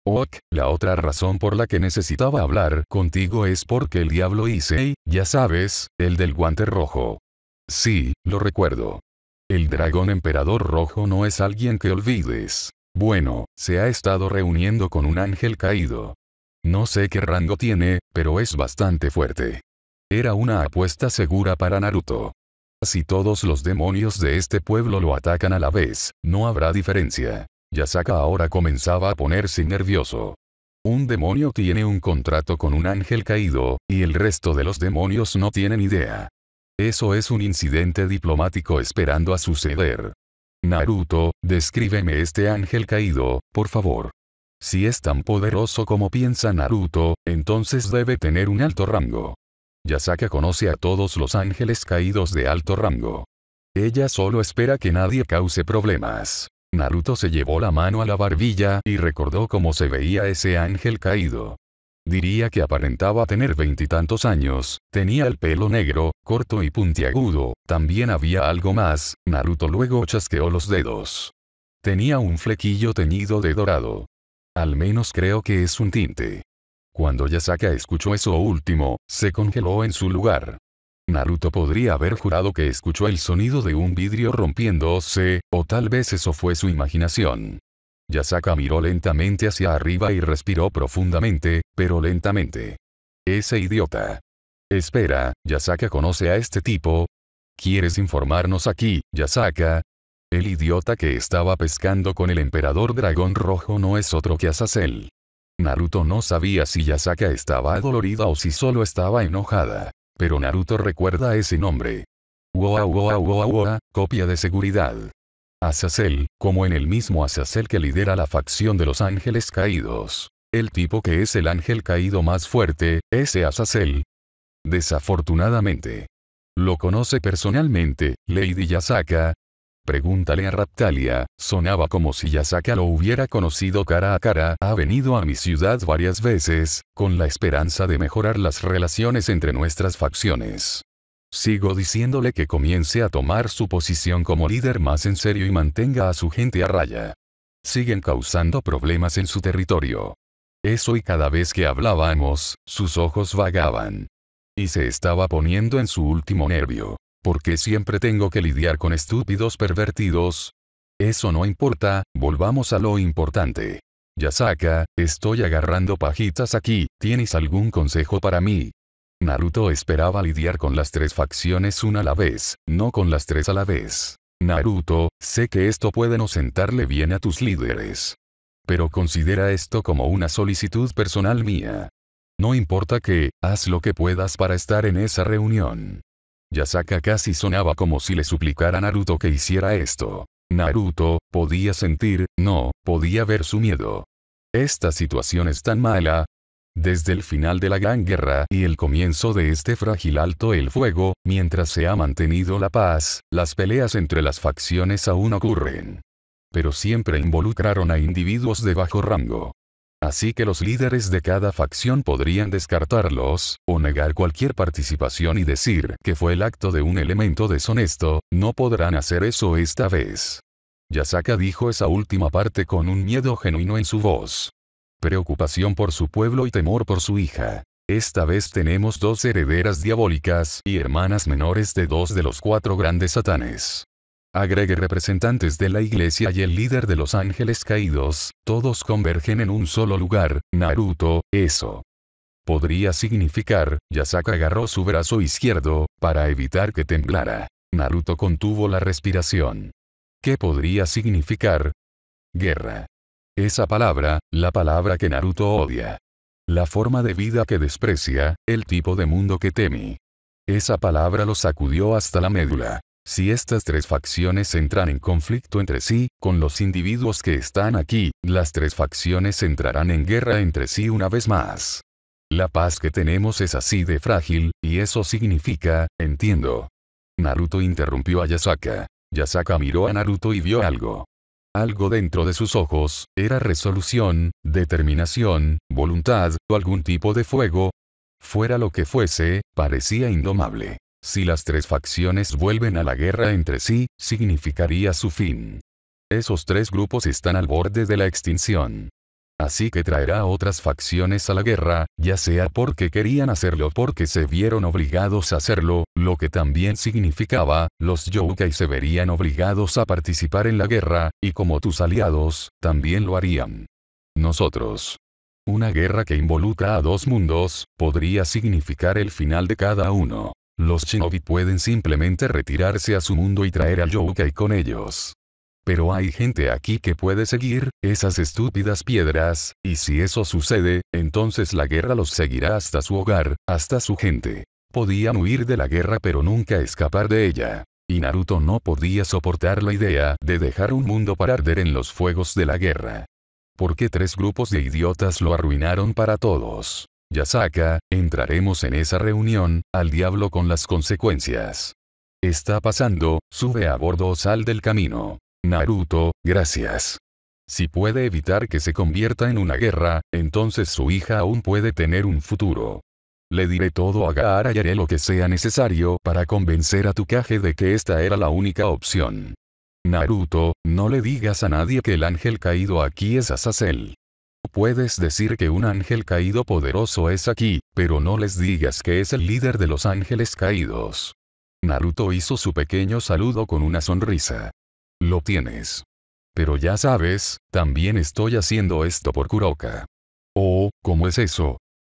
Ok, la otra razón por la que necesitaba hablar contigo es porque el diablo Issei, ya sabes, el del guante rojo. Sí, lo recuerdo. El dragón emperador rojo no es alguien que olvides. Bueno, se ha estado reuniendo con un ángel caído. No sé qué rango tiene, pero es bastante fuerte. Era una apuesta segura para Naruto. Si todos los demonios de este pueblo lo atacan a la vez, no habrá diferencia. Yasaka ahora comenzaba a ponerse nervioso. Un demonio tiene un contrato con un ángel caído, y el resto de los demonios no tienen idea. Eso es un incidente diplomático esperando a suceder. Naruto, descríbeme este ángel caído, por favor. Si es tan poderoso como piensa Naruto, entonces debe tener un alto rango. Yasaka conoce a todos los ángeles caídos de alto rango. Ella solo espera que nadie cause problemas. Naruto se llevó la mano a la barbilla y recordó cómo se veía ese ángel caído. Diría que aparentaba tener veintitantos años, tenía el pelo negro, corto y puntiagudo, también había algo más, Naruto luego chasqueó los dedos. Tenía un flequillo teñido de dorado. Al menos creo que es un tinte. Cuando Yasaka escuchó eso último, se congeló en su lugar. Naruto podría haber jurado que escuchó el sonido de un vidrio rompiéndose, o tal vez eso fue su imaginación. Yasaka miró lentamente hacia arriba y respiró profundamente, pero lentamente. Ese idiota. Espera, Yasaka conoce a este tipo. ¿Quieres informarnos aquí, Yasaka? El idiota que estaba pescando con el emperador dragón rojo no es otro que Azazel. Naruto no sabía si Yasaka estaba dolorida o si solo estaba enojada. Pero Naruto recuerda ese nombre. Wow woa wow wow, copia de seguridad. Azazel, como en el mismo Azazel que lidera la facción de los ángeles caídos. El tipo que es el ángel caído más fuerte, ese Azazel. Desafortunadamente. Lo conoce personalmente, Lady Yasaka, Pregúntale a Raptalia, sonaba como si Yasaka lo hubiera conocido cara a cara. Ha venido a mi ciudad varias veces, con la esperanza de mejorar las relaciones entre nuestras facciones. Sigo diciéndole que comience a tomar su posición como líder más en serio y mantenga a su gente a raya. Siguen causando problemas en su territorio. Eso y cada vez que hablábamos, sus ojos vagaban. Y se estaba poniendo en su último nervio. ¿Por qué siempre tengo que lidiar con estúpidos pervertidos? Eso no importa, volvamos a lo importante. Yasaka, estoy agarrando pajitas aquí, ¿tienes algún consejo para mí? Naruto esperaba lidiar con las tres facciones una a la vez, no con las tres a la vez. Naruto, sé que esto puede no sentarle bien a tus líderes. Pero considera esto como una solicitud personal mía. No importa que, haz lo que puedas para estar en esa reunión. Yasaka casi sonaba como si le suplicara a Naruto que hiciera esto. Naruto, podía sentir, no, podía ver su miedo. Esta situación es tan mala. Desde el final de la Gran Guerra y el comienzo de este frágil alto el fuego, mientras se ha mantenido la paz, las peleas entre las facciones aún ocurren. Pero siempre involucraron a individuos de bajo rango. Así que los líderes de cada facción podrían descartarlos, o negar cualquier participación y decir que fue el acto de un elemento deshonesto, no podrán hacer eso esta vez. Yasaka dijo esa última parte con un miedo genuino en su voz. Preocupación por su pueblo y temor por su hija. Esta vez tenemos dos herederas diabólicas y hermanas menores de dos de los cuatro grandes satanes. Agregue representantes de la iglesia y el líder de los ángeles caídos, todos convergen en un solo lugar, Naruto, eso. Podría significar, Yasaka agarró su brazo izquierdo, para evitar que temblara. Naruto contuvo la respiración. ¿Qué podría significar? Guerra. Esa palabra, la palabra que Naruto odia. La forma de vida que desprecia, el tipo de mundo que teme. Esa palabra lo sacudió hasta la médula. Si estas tres facciones entran en conflicto entre sí, con los individuos que están aquí, las tres facciones entrarán en guerra entre sí una vez más. La paz que tenemos es así de frágil, y eso significa, entiendo. Naruto interrumpió a Yasaka. Yasaka miró a Naruto y vio algo. Algo dentro de sus ojos, era resolución, determinación, voluntad, o algún tipo de fuego. Fuera lo que fuese, parecía indomable. Si las tres facciones vuelven a la guerra entre sí, significaría su fin. Esos tres grupos están al borde de la extinción. Así que traerá otras facciones a la guerra, ya sea porque querían hacerlo o porque se vieron obligados a hacerlo, lo que también significaba, los Yokai se verían obligados a participar en la guerra, y como tus aliados, también lo harían. Nosotros. Una guerra que involucra a dos mundos, podría significar el final de cada uno. Los shinobi pueden simplemente retirarse a su mundo y traer al yokai con ellos. Pero hay gente aquí que puede seguir, esas estúpidas piedras, y si eso sucede, entonces la guerra los seguirá hasta su hogar, hasta su gente. Podían huir de la guerra pero nunca escapar de ella. Y Naruto no podía soportar la idea de dejar un mundo para arder en los fuegos de la guerra. Porque tres grupos de idiotas lo arruinaron para todos? Yasaka, entraremos en esa reunión, al diablo con las consecuencias. Está pasando, sube a bordo o sal del camino. Naruto, gracias. Si puede evitar que se convierta en una guerra, entonces su hija aún puede tener un futuro. Le diré todo a Gaara y haré lo que sea necesario para convencer a tu caje de que esta era la única opción. Naruto, no le digas a nadie que el ángel caído aquí es Azazel. Puedes decir que un ángel caído poderoso es aquí, pero no les digas que es el líder de los ángeles caídos. Naruto hizo su pequeño saludo con una sonrisa. Lo tienes. Pero ya sabes, también estoy haciendo esto por Kuroka. Oh, ¿cómo es eso?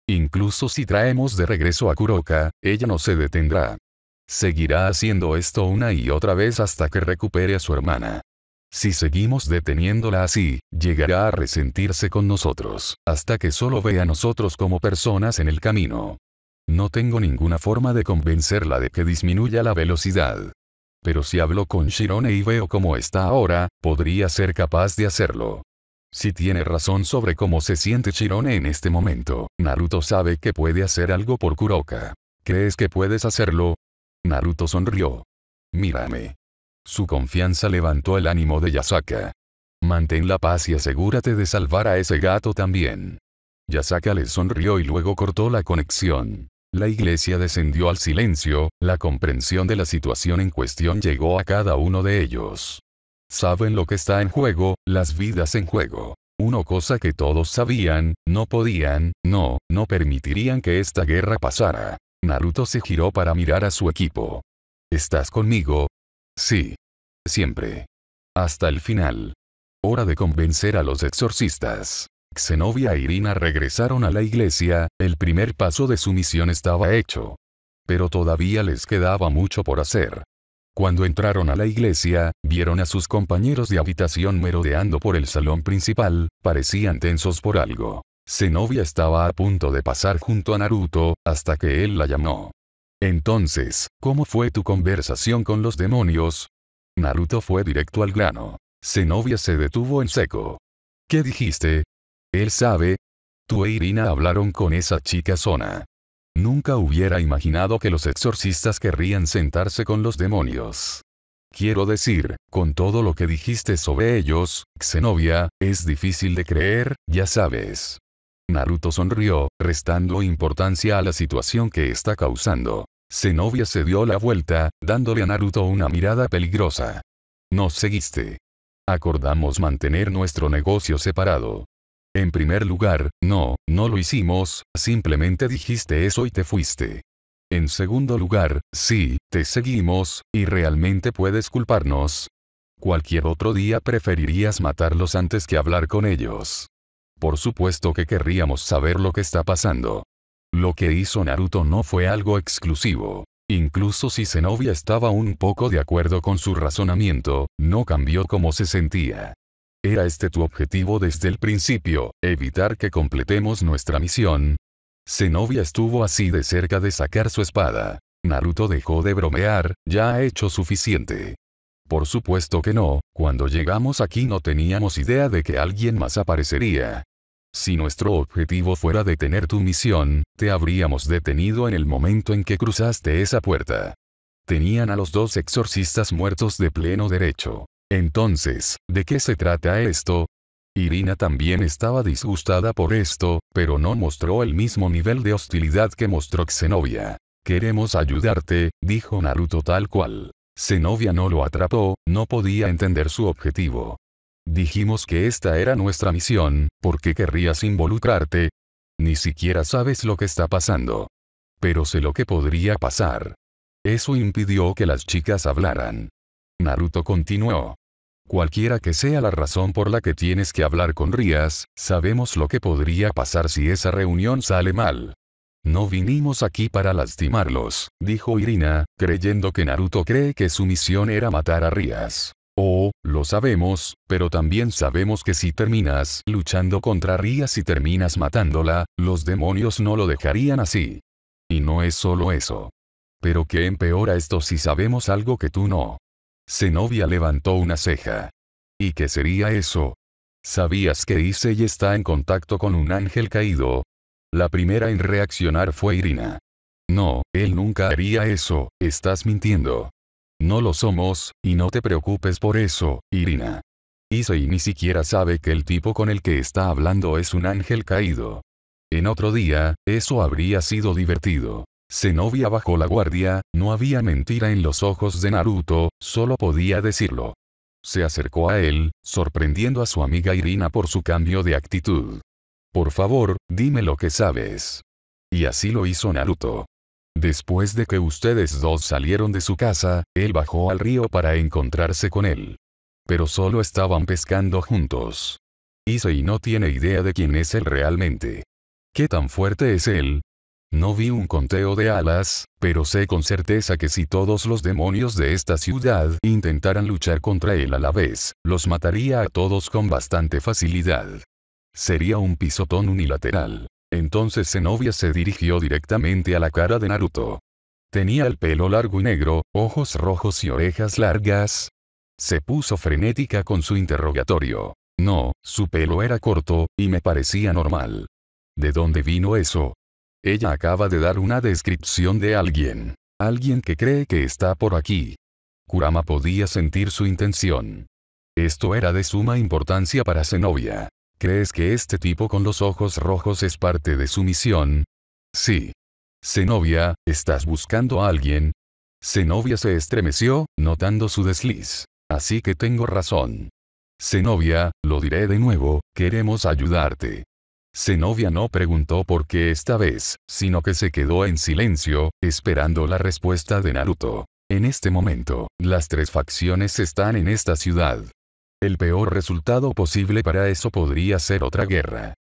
Incluso si traemos de regreso a Kuroka, ella no se detendrá. Seguirá haciendo esto una y otra vez hasta que recupere a su hermana. Si seguimos deteniéndola así, llegará a resentirse con nosotros, hasta que solo vea a nosotros como personas en el camino. No tengo ninguna forma de convencerla de que disminuya la velocidad. Pero si hablo con Shirone y veo cómo está ahora, podría ser capaz de hacerlo. Si tiene razón sobre cómo se siente Shirone en este momento, Naruto sabe que puede hacer algo por Kuroka. ¿Crees que puedes hacerlo? Naruto sonrió. Mírame. Su confianza levantó el ánimo de Yasaka. Mantén la paz y asegúrate de salvar a ese gato también. Yasaka le sonrió y luego cortó la conexión. La iglesia descendió al silencio, la comprensión de la situación en cuestión llegó a cada uno de ellos. Saben lo que está en juego, las vidas en juego. Una cosa que todos sabían, no podían, no, no permitirían que esta guerra pasara. Naruto se giró para mirar a su equipo. ¿Estás conmigo? Sí. Siempre. Hasta el final. Hora de convencer a los exorcistas. Xenovia e Irina regresaron a la iglesia, el primer paso de su misión estaba hecho. Pero todavía les quedaba mucho por hacer. Cuando entraron a la iglesia, vieron a sus compañeros de habitación merodeando por el salón principal, parecían tensos por algo. Xenobia estaba a punto de pasar junto a Naruto, hasta que él la llamó. Entonces, ¿cómo fue tu conversación con los demonios? Naruto fue directo al grano. Zenobia se detuvo en seco. ¿Qué dijiste? Él sabe. Tú e Irina hablaron con esa chica zona. Nunca hubiera imaginado que los exorcistas querrían sentarse con los demonios. Quiero decir, con todo lo que dijiste sobre ellos, Xenobia, es difícil de creer, ya sabes. Naruto sonrió, restando importancia a la situación que está causando. Zenobia se dio la vuelta, dándole a Naruto una mirada peligrosa. Nos seguiste. Acordamos mantener nuestro negocio separado. En primer lugar, no, no lo hicimos, simplemente dijiste eso y te fuiste. En segundo lugar, sí, te seguimos, y realmente puedes culparnos. Cualquier otro día preferirías matarlos antes que hablar con ellos. Por supuesto que querríamos saber lo que está pasando. Lo que hizo Naruto no fue algo exclusivo. Incluso si Zenobia estaba un poco de acuerdo con su razonamiento, no cambió cómo se sentía. ¿Era este tu objetivo desde el principio, evitar que completemos nuestra misión? Zenobia estuvo así de cerca de sacar su espada. Naruto dejó de bromear, ya ha hecho suficiente. Por supuesto que no, cuando llegamos aquí no teníamos idea de que alguien más aparecería. Si nuestro objetivo fuera detener tu misión, te habríamos detenido en el momento en que cruzaste esa puerta. Tenían a los dos exorcistas muertos de pleno derecho. Entonces, ¿de qué se trata esto? Irina también estaba disgustada por esto, pero no mostró el mismo nivel de hostilidad que mostró Xenobia. Queremos ayudarte, dijo Naruto tal cual. Xenobia no lo atrapó, no podía entender su objetivo. Dijimos que esta era nuestra misión, porque qué querrías involucrarte? Ni siquiera sabes lo que está pasando. Pero sé lo que podría pasar. Eso impidió que las chicas hablaran. Naruto continuó. Cualquiera que sea la razón por la que tienes que hablar con Rías, sabemos lo que podría pasar si esa reunión sale mal. No vinimos aquí para lastimarlos, dijo Irina, creyendo que Naruto cree que su misión era matar a Rías. Oh, lo sabemos, pero también sabemos que si terminas luchando contra Ria si terminas matándola, los demonios no lo dejarían así. Y no es solo eso. Pero que empeora esto si sabemos algo que tú no. Zenobia levantó una ceja. ¿Y qué sería eso? ¿Sabías que Issei está en contacto con un ángel caído? La primera en reaccionar fue Irina. No, él nunca haría eso, estás mintiendo. No lo somos, y no te preocupes por eso, Irina. y ni siquiera sabe que el tipo con el que está hablando es un ángel caído. En otro día, eso habría sido divertido. Zenobia bajo la guardia, no había mentira en los ojos de Naruto, solo podía decirlo. Se acercó a él, sorprendiendo a su amiga Irina por su cambio de actitud. Por favor, dime lo que sabes. Y así lo hizo Naruto. Después de que ustedes dos salieron de su casa, él bajó al río para encontrarse con él. Pero solo estaban pescando juntos. y no tiene idea de quién es él realmente. ¿Qué tan fuerte es él? No vi un conteo de alas, pero sé con certeza que si todos los demonios de esta ciudad intentaran luchar contra él a la vez, los mataría a todos con bastante facilidad. Sería un pisotón unilateral. Entonces Zenobia se dirigió directamente a la cara de Naruto. Tenía el pelo largo y negro, ojos rojos y orejas largas. Se puso frenética con su interrogatorio. No, su pelo era corto, y me parecía normal. ¿De dónde vino eso? Ella acaba de dar una descripción de alguien. Alguien que cree que está por aquí. Kurama podía sentir su intención. Esto era de suma importancia para Zenobia. ¿Crees que este tipo con los ojos rojos es parte de su misión? Sí. Zenobia, ¿estás buscando a alguien? Zenobia se estremeció, notando su desliz. Así que tengo razón. Zenobia, lo diré de nuevo, queremos ayudarte. Zenobia no preguntó por qué esta vez, sino que se quedó en silencio, esperando la respuesta de Naruto. En este momento, las tres facciones están en esta ciudad. El peor resultado posible para eso podría ser otra guerra.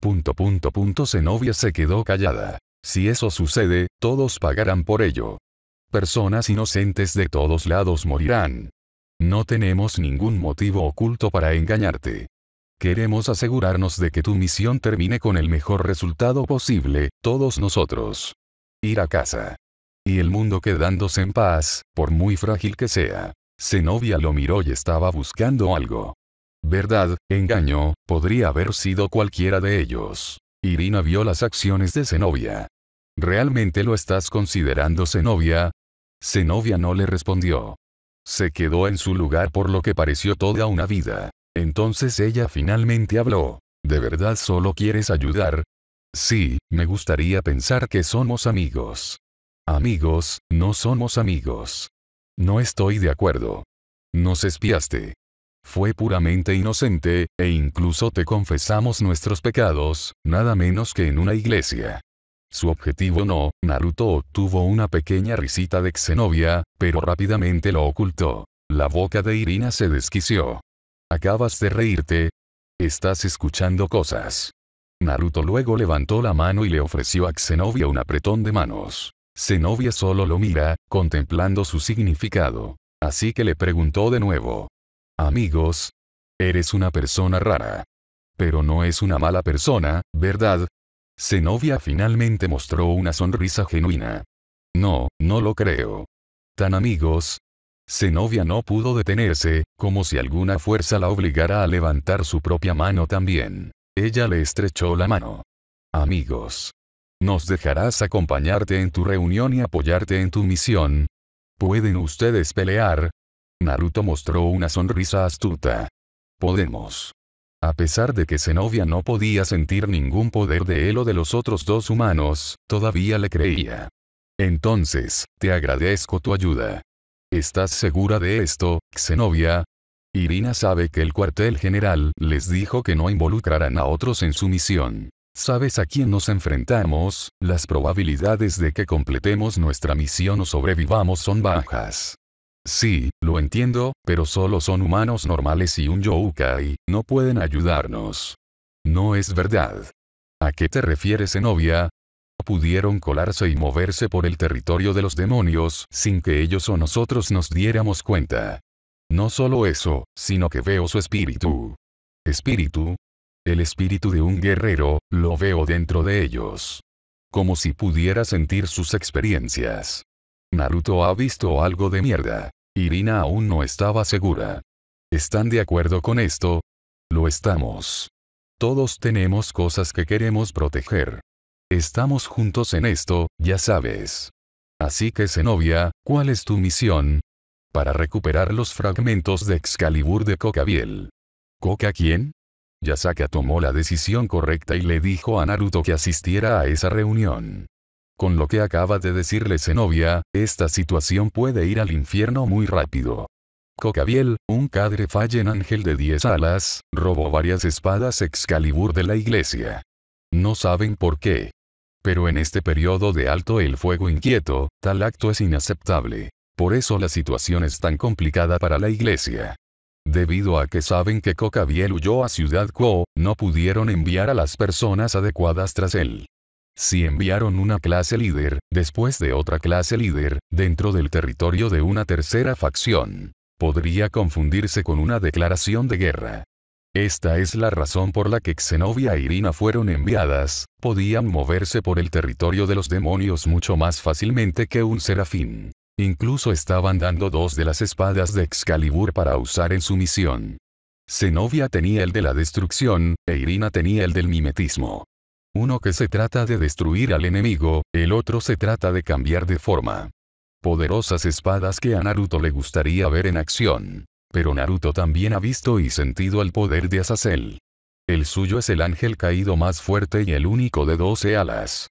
Punto punto punto Zenobia se quedó callada. Si eso sucede, todos pagarán por ello. Personas inocentes de todos lados morirán. No tenemos ningún motivo oculto para engañarte. Queremos asegurarnos de que tu misión termine con el mejor resultado posible, todos nosotros. Ir a casa. Y el mundo quedándose en paz, por muy frágil que sea. Zenobia lo miró y estaba buscando algo. Verdad, engaño, podría haber sido cualquiera de ellos. Irina vio las acciones de Zenobia. ¿Realmente lo estás considerando Zenobia? Zenobia no le respondió. Se quedó en su lugar por lo que pareció toda una vida. Entonces ella finalmente habló. ¿De verdad solo quieres ayudar? Sí, me gustaría pensar que somos amigos. Amigos, no somos amigos. No estoy de acuerdo. Nos espiaste. Fue puramente inocente, e incluso te confesamos nuestros pecados, nada menos que en una iglesia. Su objetivo no, Naruto obtuvo una pequeña risita de Xenobia, pero rápidamente lo ocultó. La boca de Irina se desquició. ¿Acabas de reírte? Estás escuchando cosas. Naruto luego levantó la mano y le ofreció a Xenobia un apretón de manos. Zenobia solo lo mira, contemplando su significado. Así que le preguntó de nuevo. Amigos, eres una persona rara. Pero no es una mala persona, ¿verdad? Zenobia finalmente mostró una sonrisa genuina. No, no lo creo. Tan amigos. Zenobia no pudo detenerse, como si alguna fuerza la obligara a levantar su propia mano también. Ella le estrechó la mano. Amigos. ¿Nos dejarás acompañarte en tu reunión y apoyarte en tu misión? ¿Pueden ustedes pelear? Naruto mostró una sonrisa astuta. Podemos. A pesar de que Zenobia no podía sentir ningún poder de él o de los otros dos humanos, todavía le creía. Entonces, te agradezco tu ayuda. ¿Estás segura de esto, Xenovia? Irina sabe que el cuartel general les dijo que no involucraran a otros en su misión. ¿Sabes a quién nos enfrentamos? Las probabilidades de que completemos nuestra misión o sobrevivamos son bajas. Sí, lo entiendo, pero solo son humanos normales y un yokai no pueden ayudarnos. No es verdad. ¿A qué te refieres, enovia? Pudieron colarse y moverse por el territorio de los demonios sin que ellos o nosotros nos diéramos cuenta. No solo eso, sino que veo su espíritu. Espíritu, el espíritu de un guerrero, lo veo dentro de ellos. Como si pudiera sentir sus experiencias. Naruto ha visto algo de mierda. Irina aún no estaba segura. ¿Están de acuerdo con esto? Lo estamos. Todos tenemos cosas que queremos proteger. Estamos juntos en esto, ya sabes. Así que Zenobia, ¿cuál es tu misión? Para recuperar los fragmentos de Excalibur de Coca Biel. ¿Coca quién? Yasaka tomó la decisión correcta y le dijo a Naruto que asistiera a esa reunión. Con lo que acaba de decirle Zenobia, esta situación puede ir al infierno muy rápido. Cocabiel, un cadre fallen ángel de 10 alas, robó varias espadas Excalibur de la iglesia. No saben por qué. Pero en este periodo de alto el fuego inquieto, tal acto es inaceptable. Por eso la situación es tan complicada para la iglesia. Debido a que saben que Cocabiel huyó a Ciudad Quo, no pudieron enviar a las personas adecuadas tras él. Si enviaron una clase líder, después de otra clase líder, dentro del territorio de una tercera facción, podría confundirse con una declaración de guerra. Esta es la razón por la que Xenobia e Irina fueron enviadas, podían moverse por el territorio de los demonios mucho más fácilmente que un serafín. Incluso estaban dando dos de las espadas de Excalibur para usar en su misión. Zenobia tenía el de la destrucción, e Irina tenía el del mimetismo. Uno que se trata de destruir al enemigo, el otro se trata de cambiar de forma. Poderosas espadas que a Naruto le gustaría ver en acción. Pero Naruto también ha visto y sentido el poder de Azazel. El suyo es el ángel caído más fuerte y el único de 12 alas.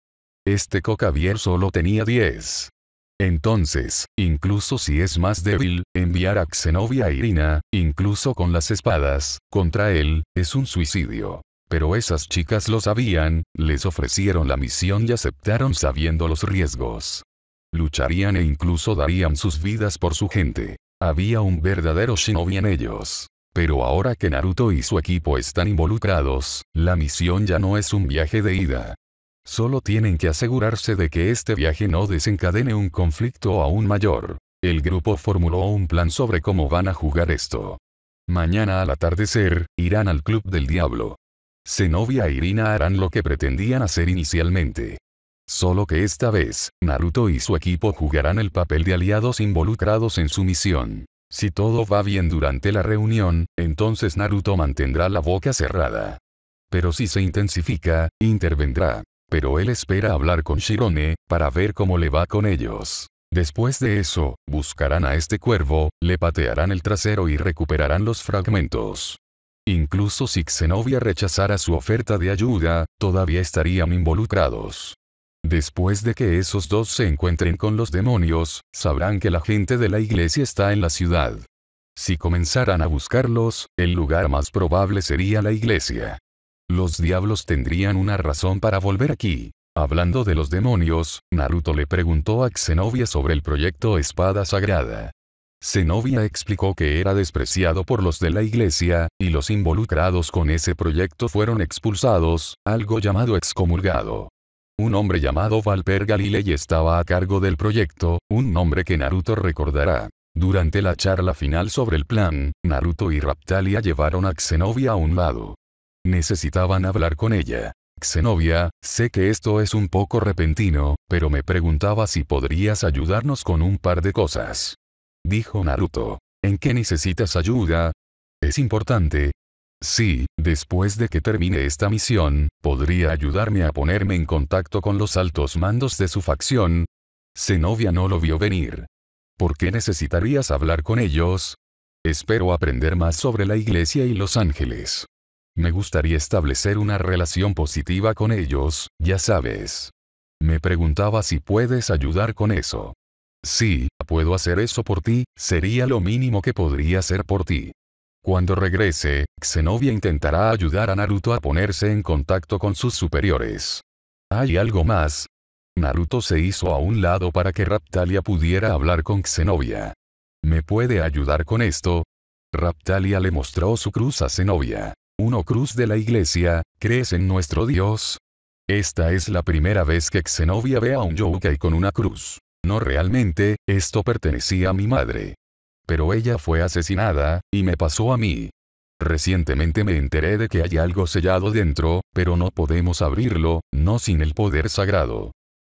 Este cocavier solo tenía 10. Entonces, incluso si es más débil, enviar a Xenobia a Irina, incluso con las espadas, contra él, es un suicidio. Pero esas chicas lo sabían, les ofrecieron la misión y aceptaron sabiendo los riesgos. Lucharían e incluso darían sus vidas por su gente. Había un verdadero shinobi en ellos. Pero ahora que Naruto y su equipo están involucrados, la misión ya no es un viaje de ida, Solo tienen que asegurarse de que este viaje no desencadene un conflicto aún mayor. El grupo formuló un plan sobre cómo van a jugar esto. Mañana al atardecer, irán al Club del Diablo. Zenobia e Irina harán lo que pretendían hacer inicialmente. Solo que esta vez, Naruto y su equipo jugarán el papel de aliados involucrados en su misión. Si todo va bien durante la reunión, entonces Naruto mantendrá la boca cerrada. Pero si se intensifica, intervendrá pero él espera hablar con Shirone, para ver cómo le va con ellos. Después de eso, buscarán a este cuervo, le patearán el trasero y recuperarán los fragmentos. Incluso si Xenobia rechazara su oferta de ayuda, todavía estarían involucrados. Después de que esos dos se encuentren con los demonios, sabrán que la gente de la iglesia está en la ciudad. Si comenzaran a buscarlos, el lugar más probable sería la iglesia los diablos tendrían una razón para volver aquí. Hablando de los demonios, Naruto le preguntó a Xenobia sobre el proyecto Espada Sagrada. Xenobia explicó que era despreciado por los de la iglesia, y los involucrados con ese proyecto fueron expulsados, algo llamado excomulgado. Un hombre llamado Valper Galilei estaba a cargo del proyecto, un nombre que Naruto recordará. Durante la charla final sobre el plan, Naruto y Raptalia llevaron a Xenobia a un lado. Necesitaban hablar con ella. Xenovia, sé que esto es un poco repentino, pero me preguntaba si podrías ayudarnos con un par de cosas. Dijo Naruto. ¿En qué necesitas ayuda? Es importante. Sí, después de que termine esta misión, ¿podría ayudarme a ponerme en contacto con los altos mandos de su facción? Xenovia no lo vio venir. ¿Por qué necesitarías hablar con ellos? Espero aprender más sobre la iglesia y los ángeles. Me gustaría establecer una relación positiva con ellos, ya sabes. Me preguntaba si puedes ayudar con eso. Sí, puedo hacer eso por ti, sería lo mínimo que podría hacer por ti. Cuando regrese, Xenobia intentará ayudar a Naruto a ponerse en contacto con sus superiores. ¿Hay algo más? Naruto se hizo a un lado para que Raptalia pudiera hablar con Xenobia. ¿Me puede ayudar con esto? Raptalia le mostró su cruz a Xenobia. ¿Uno Cruz de la Iglesia, ¿crees en nuestro Dios? Esta es la primera vez que Xenobia ve a un yokai con una cruz. No realmente, esto pertenecía a mi madre. Pero ella fue asesinada, y me pasó a mí. Recientemente me enteré de que hay algo sellado dentro, pero no podemos abrirlo, no sin el poder sagrado.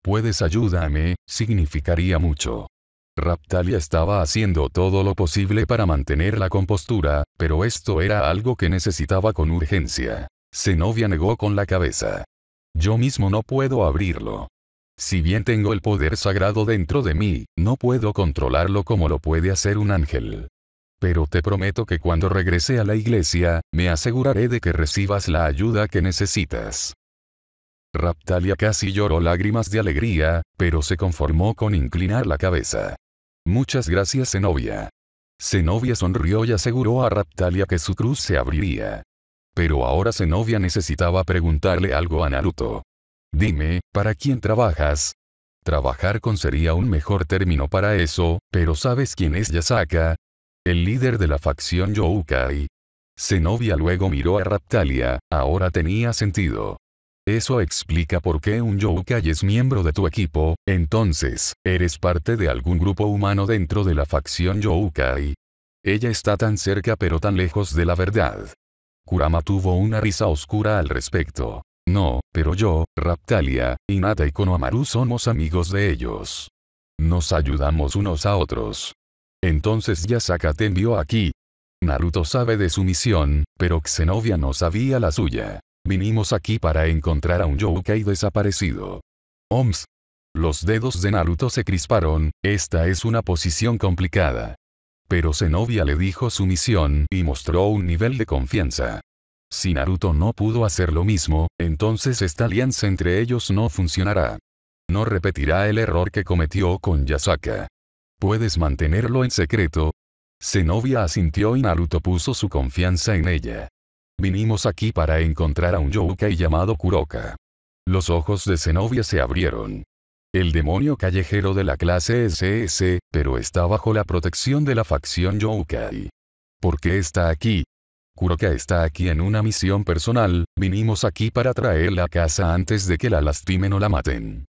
Puedes ayúdame, significaría mucho. Raptalia estaba haciendo todo lo posible para mantener la compostura, pero esto era algo que necesitaba con urgencia. Zenobia negó con la cabeza. Yo mismo no puedo abrirlo. Si bien tengo el poder sagrado dentro de mí, no puedo controlarlo como lo puede hacer un ángel. Pero te prometo que cuando regrese a la iglesia, me aseguraré de que recibas la ayuda que necesitas. Raptalia casi lloró lágrimas de alegría, pero se conformó con inclinar la cabeza. Muchas gracias Zenobia. Zenobia sonrió y aseguró a Raptalia que su cruz se abriría. Pero ahora Zenobia necesitaba preguntarle algo a Naruto. Dime, ¿para quién trabajas? Trabajar con sería un mejor término para eso, pero ¿sabes quién es Yasaka? El líder de la facción Youkai. Zenobia luego miró a Raptalia, ahora tenía sentido. Eso explica por qué un Yokai es miembro de tu equipo, entonces, eres parte de algún grupo humano dentro de la facción Yokai. Ella está tan cerca pero tan lejos de la verdad. Kurama tuvo una risa oscura al respecto. No, pero yo, Raptalia, Hinata y Konohamaru somos amigos de ellos. Nos ayudamos unos a otros. Entonces Yasaka te envió aquí. Naruto sabe de su misión, pero Xenovia no sabía la suya. Vinimos aquí para encontrar a un yokai desaparecido. Oms. Los dedos de Naruto se crisparon, esta es una posición complicada. Pero Zenobia le dijo su misión y mostró un nivel de confianza. Si Naruto no pudo hacer lo mismo, entonces esta alianza entre ellos no funcionará. No repetirá el error que cometió con Yasaka. ¿Puedes mantenerlo en secreto? Zenobia asintió y Naruto puso su confianza en ella vinimos aquí para encontrar a un yokai llamado Kuroka. Los ojos de Zenobia se abrieron. El demonio callejero de la clase SS, pero está bajo la protección de la facción yokai. ¿Por qué está aquí? Kuroka está aquí en una misión personal, vinimos aquí para traerla a casa antes de que la lastimen o la maten.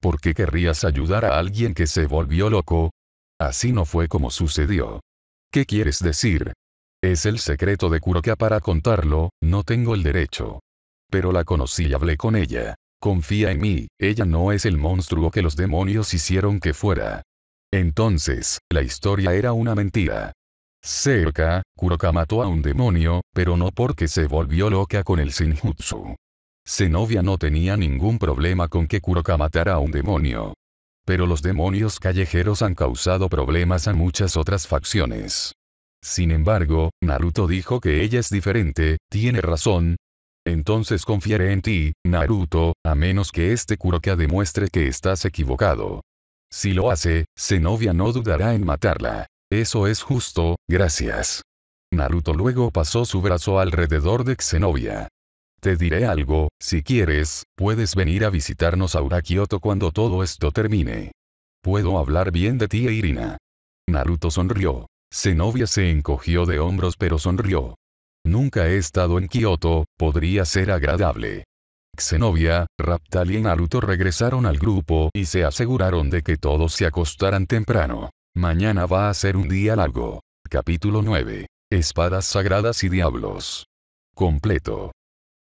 ¿Por qué querrías ayudar a alguien que se volvió loco? Así no fue como sucedió. ¿Qué quieres decir? Es el secreto de Kuroka para contarlo, no tengo el derecho. Pero la conocí y hablé con ella. Confía en mí, ella no es el monstruo que los demonios hicieron que fuera. Entonces, la historia era una mentira. Cerca, Kuroka mató a un demonio, pero no porque se volvió loca con el Shinjutsu. Zenobia no tenía ningún problema con que Kuroka matara a un demonio. Pero los demonios callejeros han causado problemas a muchas otras facciones. Sin embargo, Naruto dijo que ella es diferente, tiene razón. Entonces confiaré en ti, Naruto, a menos que este Kuroka demuestre que estás equivocado. Si lo hace, Zenobia no dudará en matarla. Eso es justo, gracias. Naruto luego pasó su brazo alrededor de Xenobia. Te diré algo, si quieres, puedes venir a visitarnos a Urakioto cuando todo esto termine. Puedo hablar bien de ti e Irina. Naruto sonrió. Zenobia se encogió de hombros pero sonrió. Nunca he estado en Kioto, podría ser agradable. Xenobia, Raptal y Naruto regresaron al grupo y se aseguraron de que todos se acostaran temprano. Mañana va a ser un día largo. Capítulo 9. Espadas sagradas y diablos. Completo.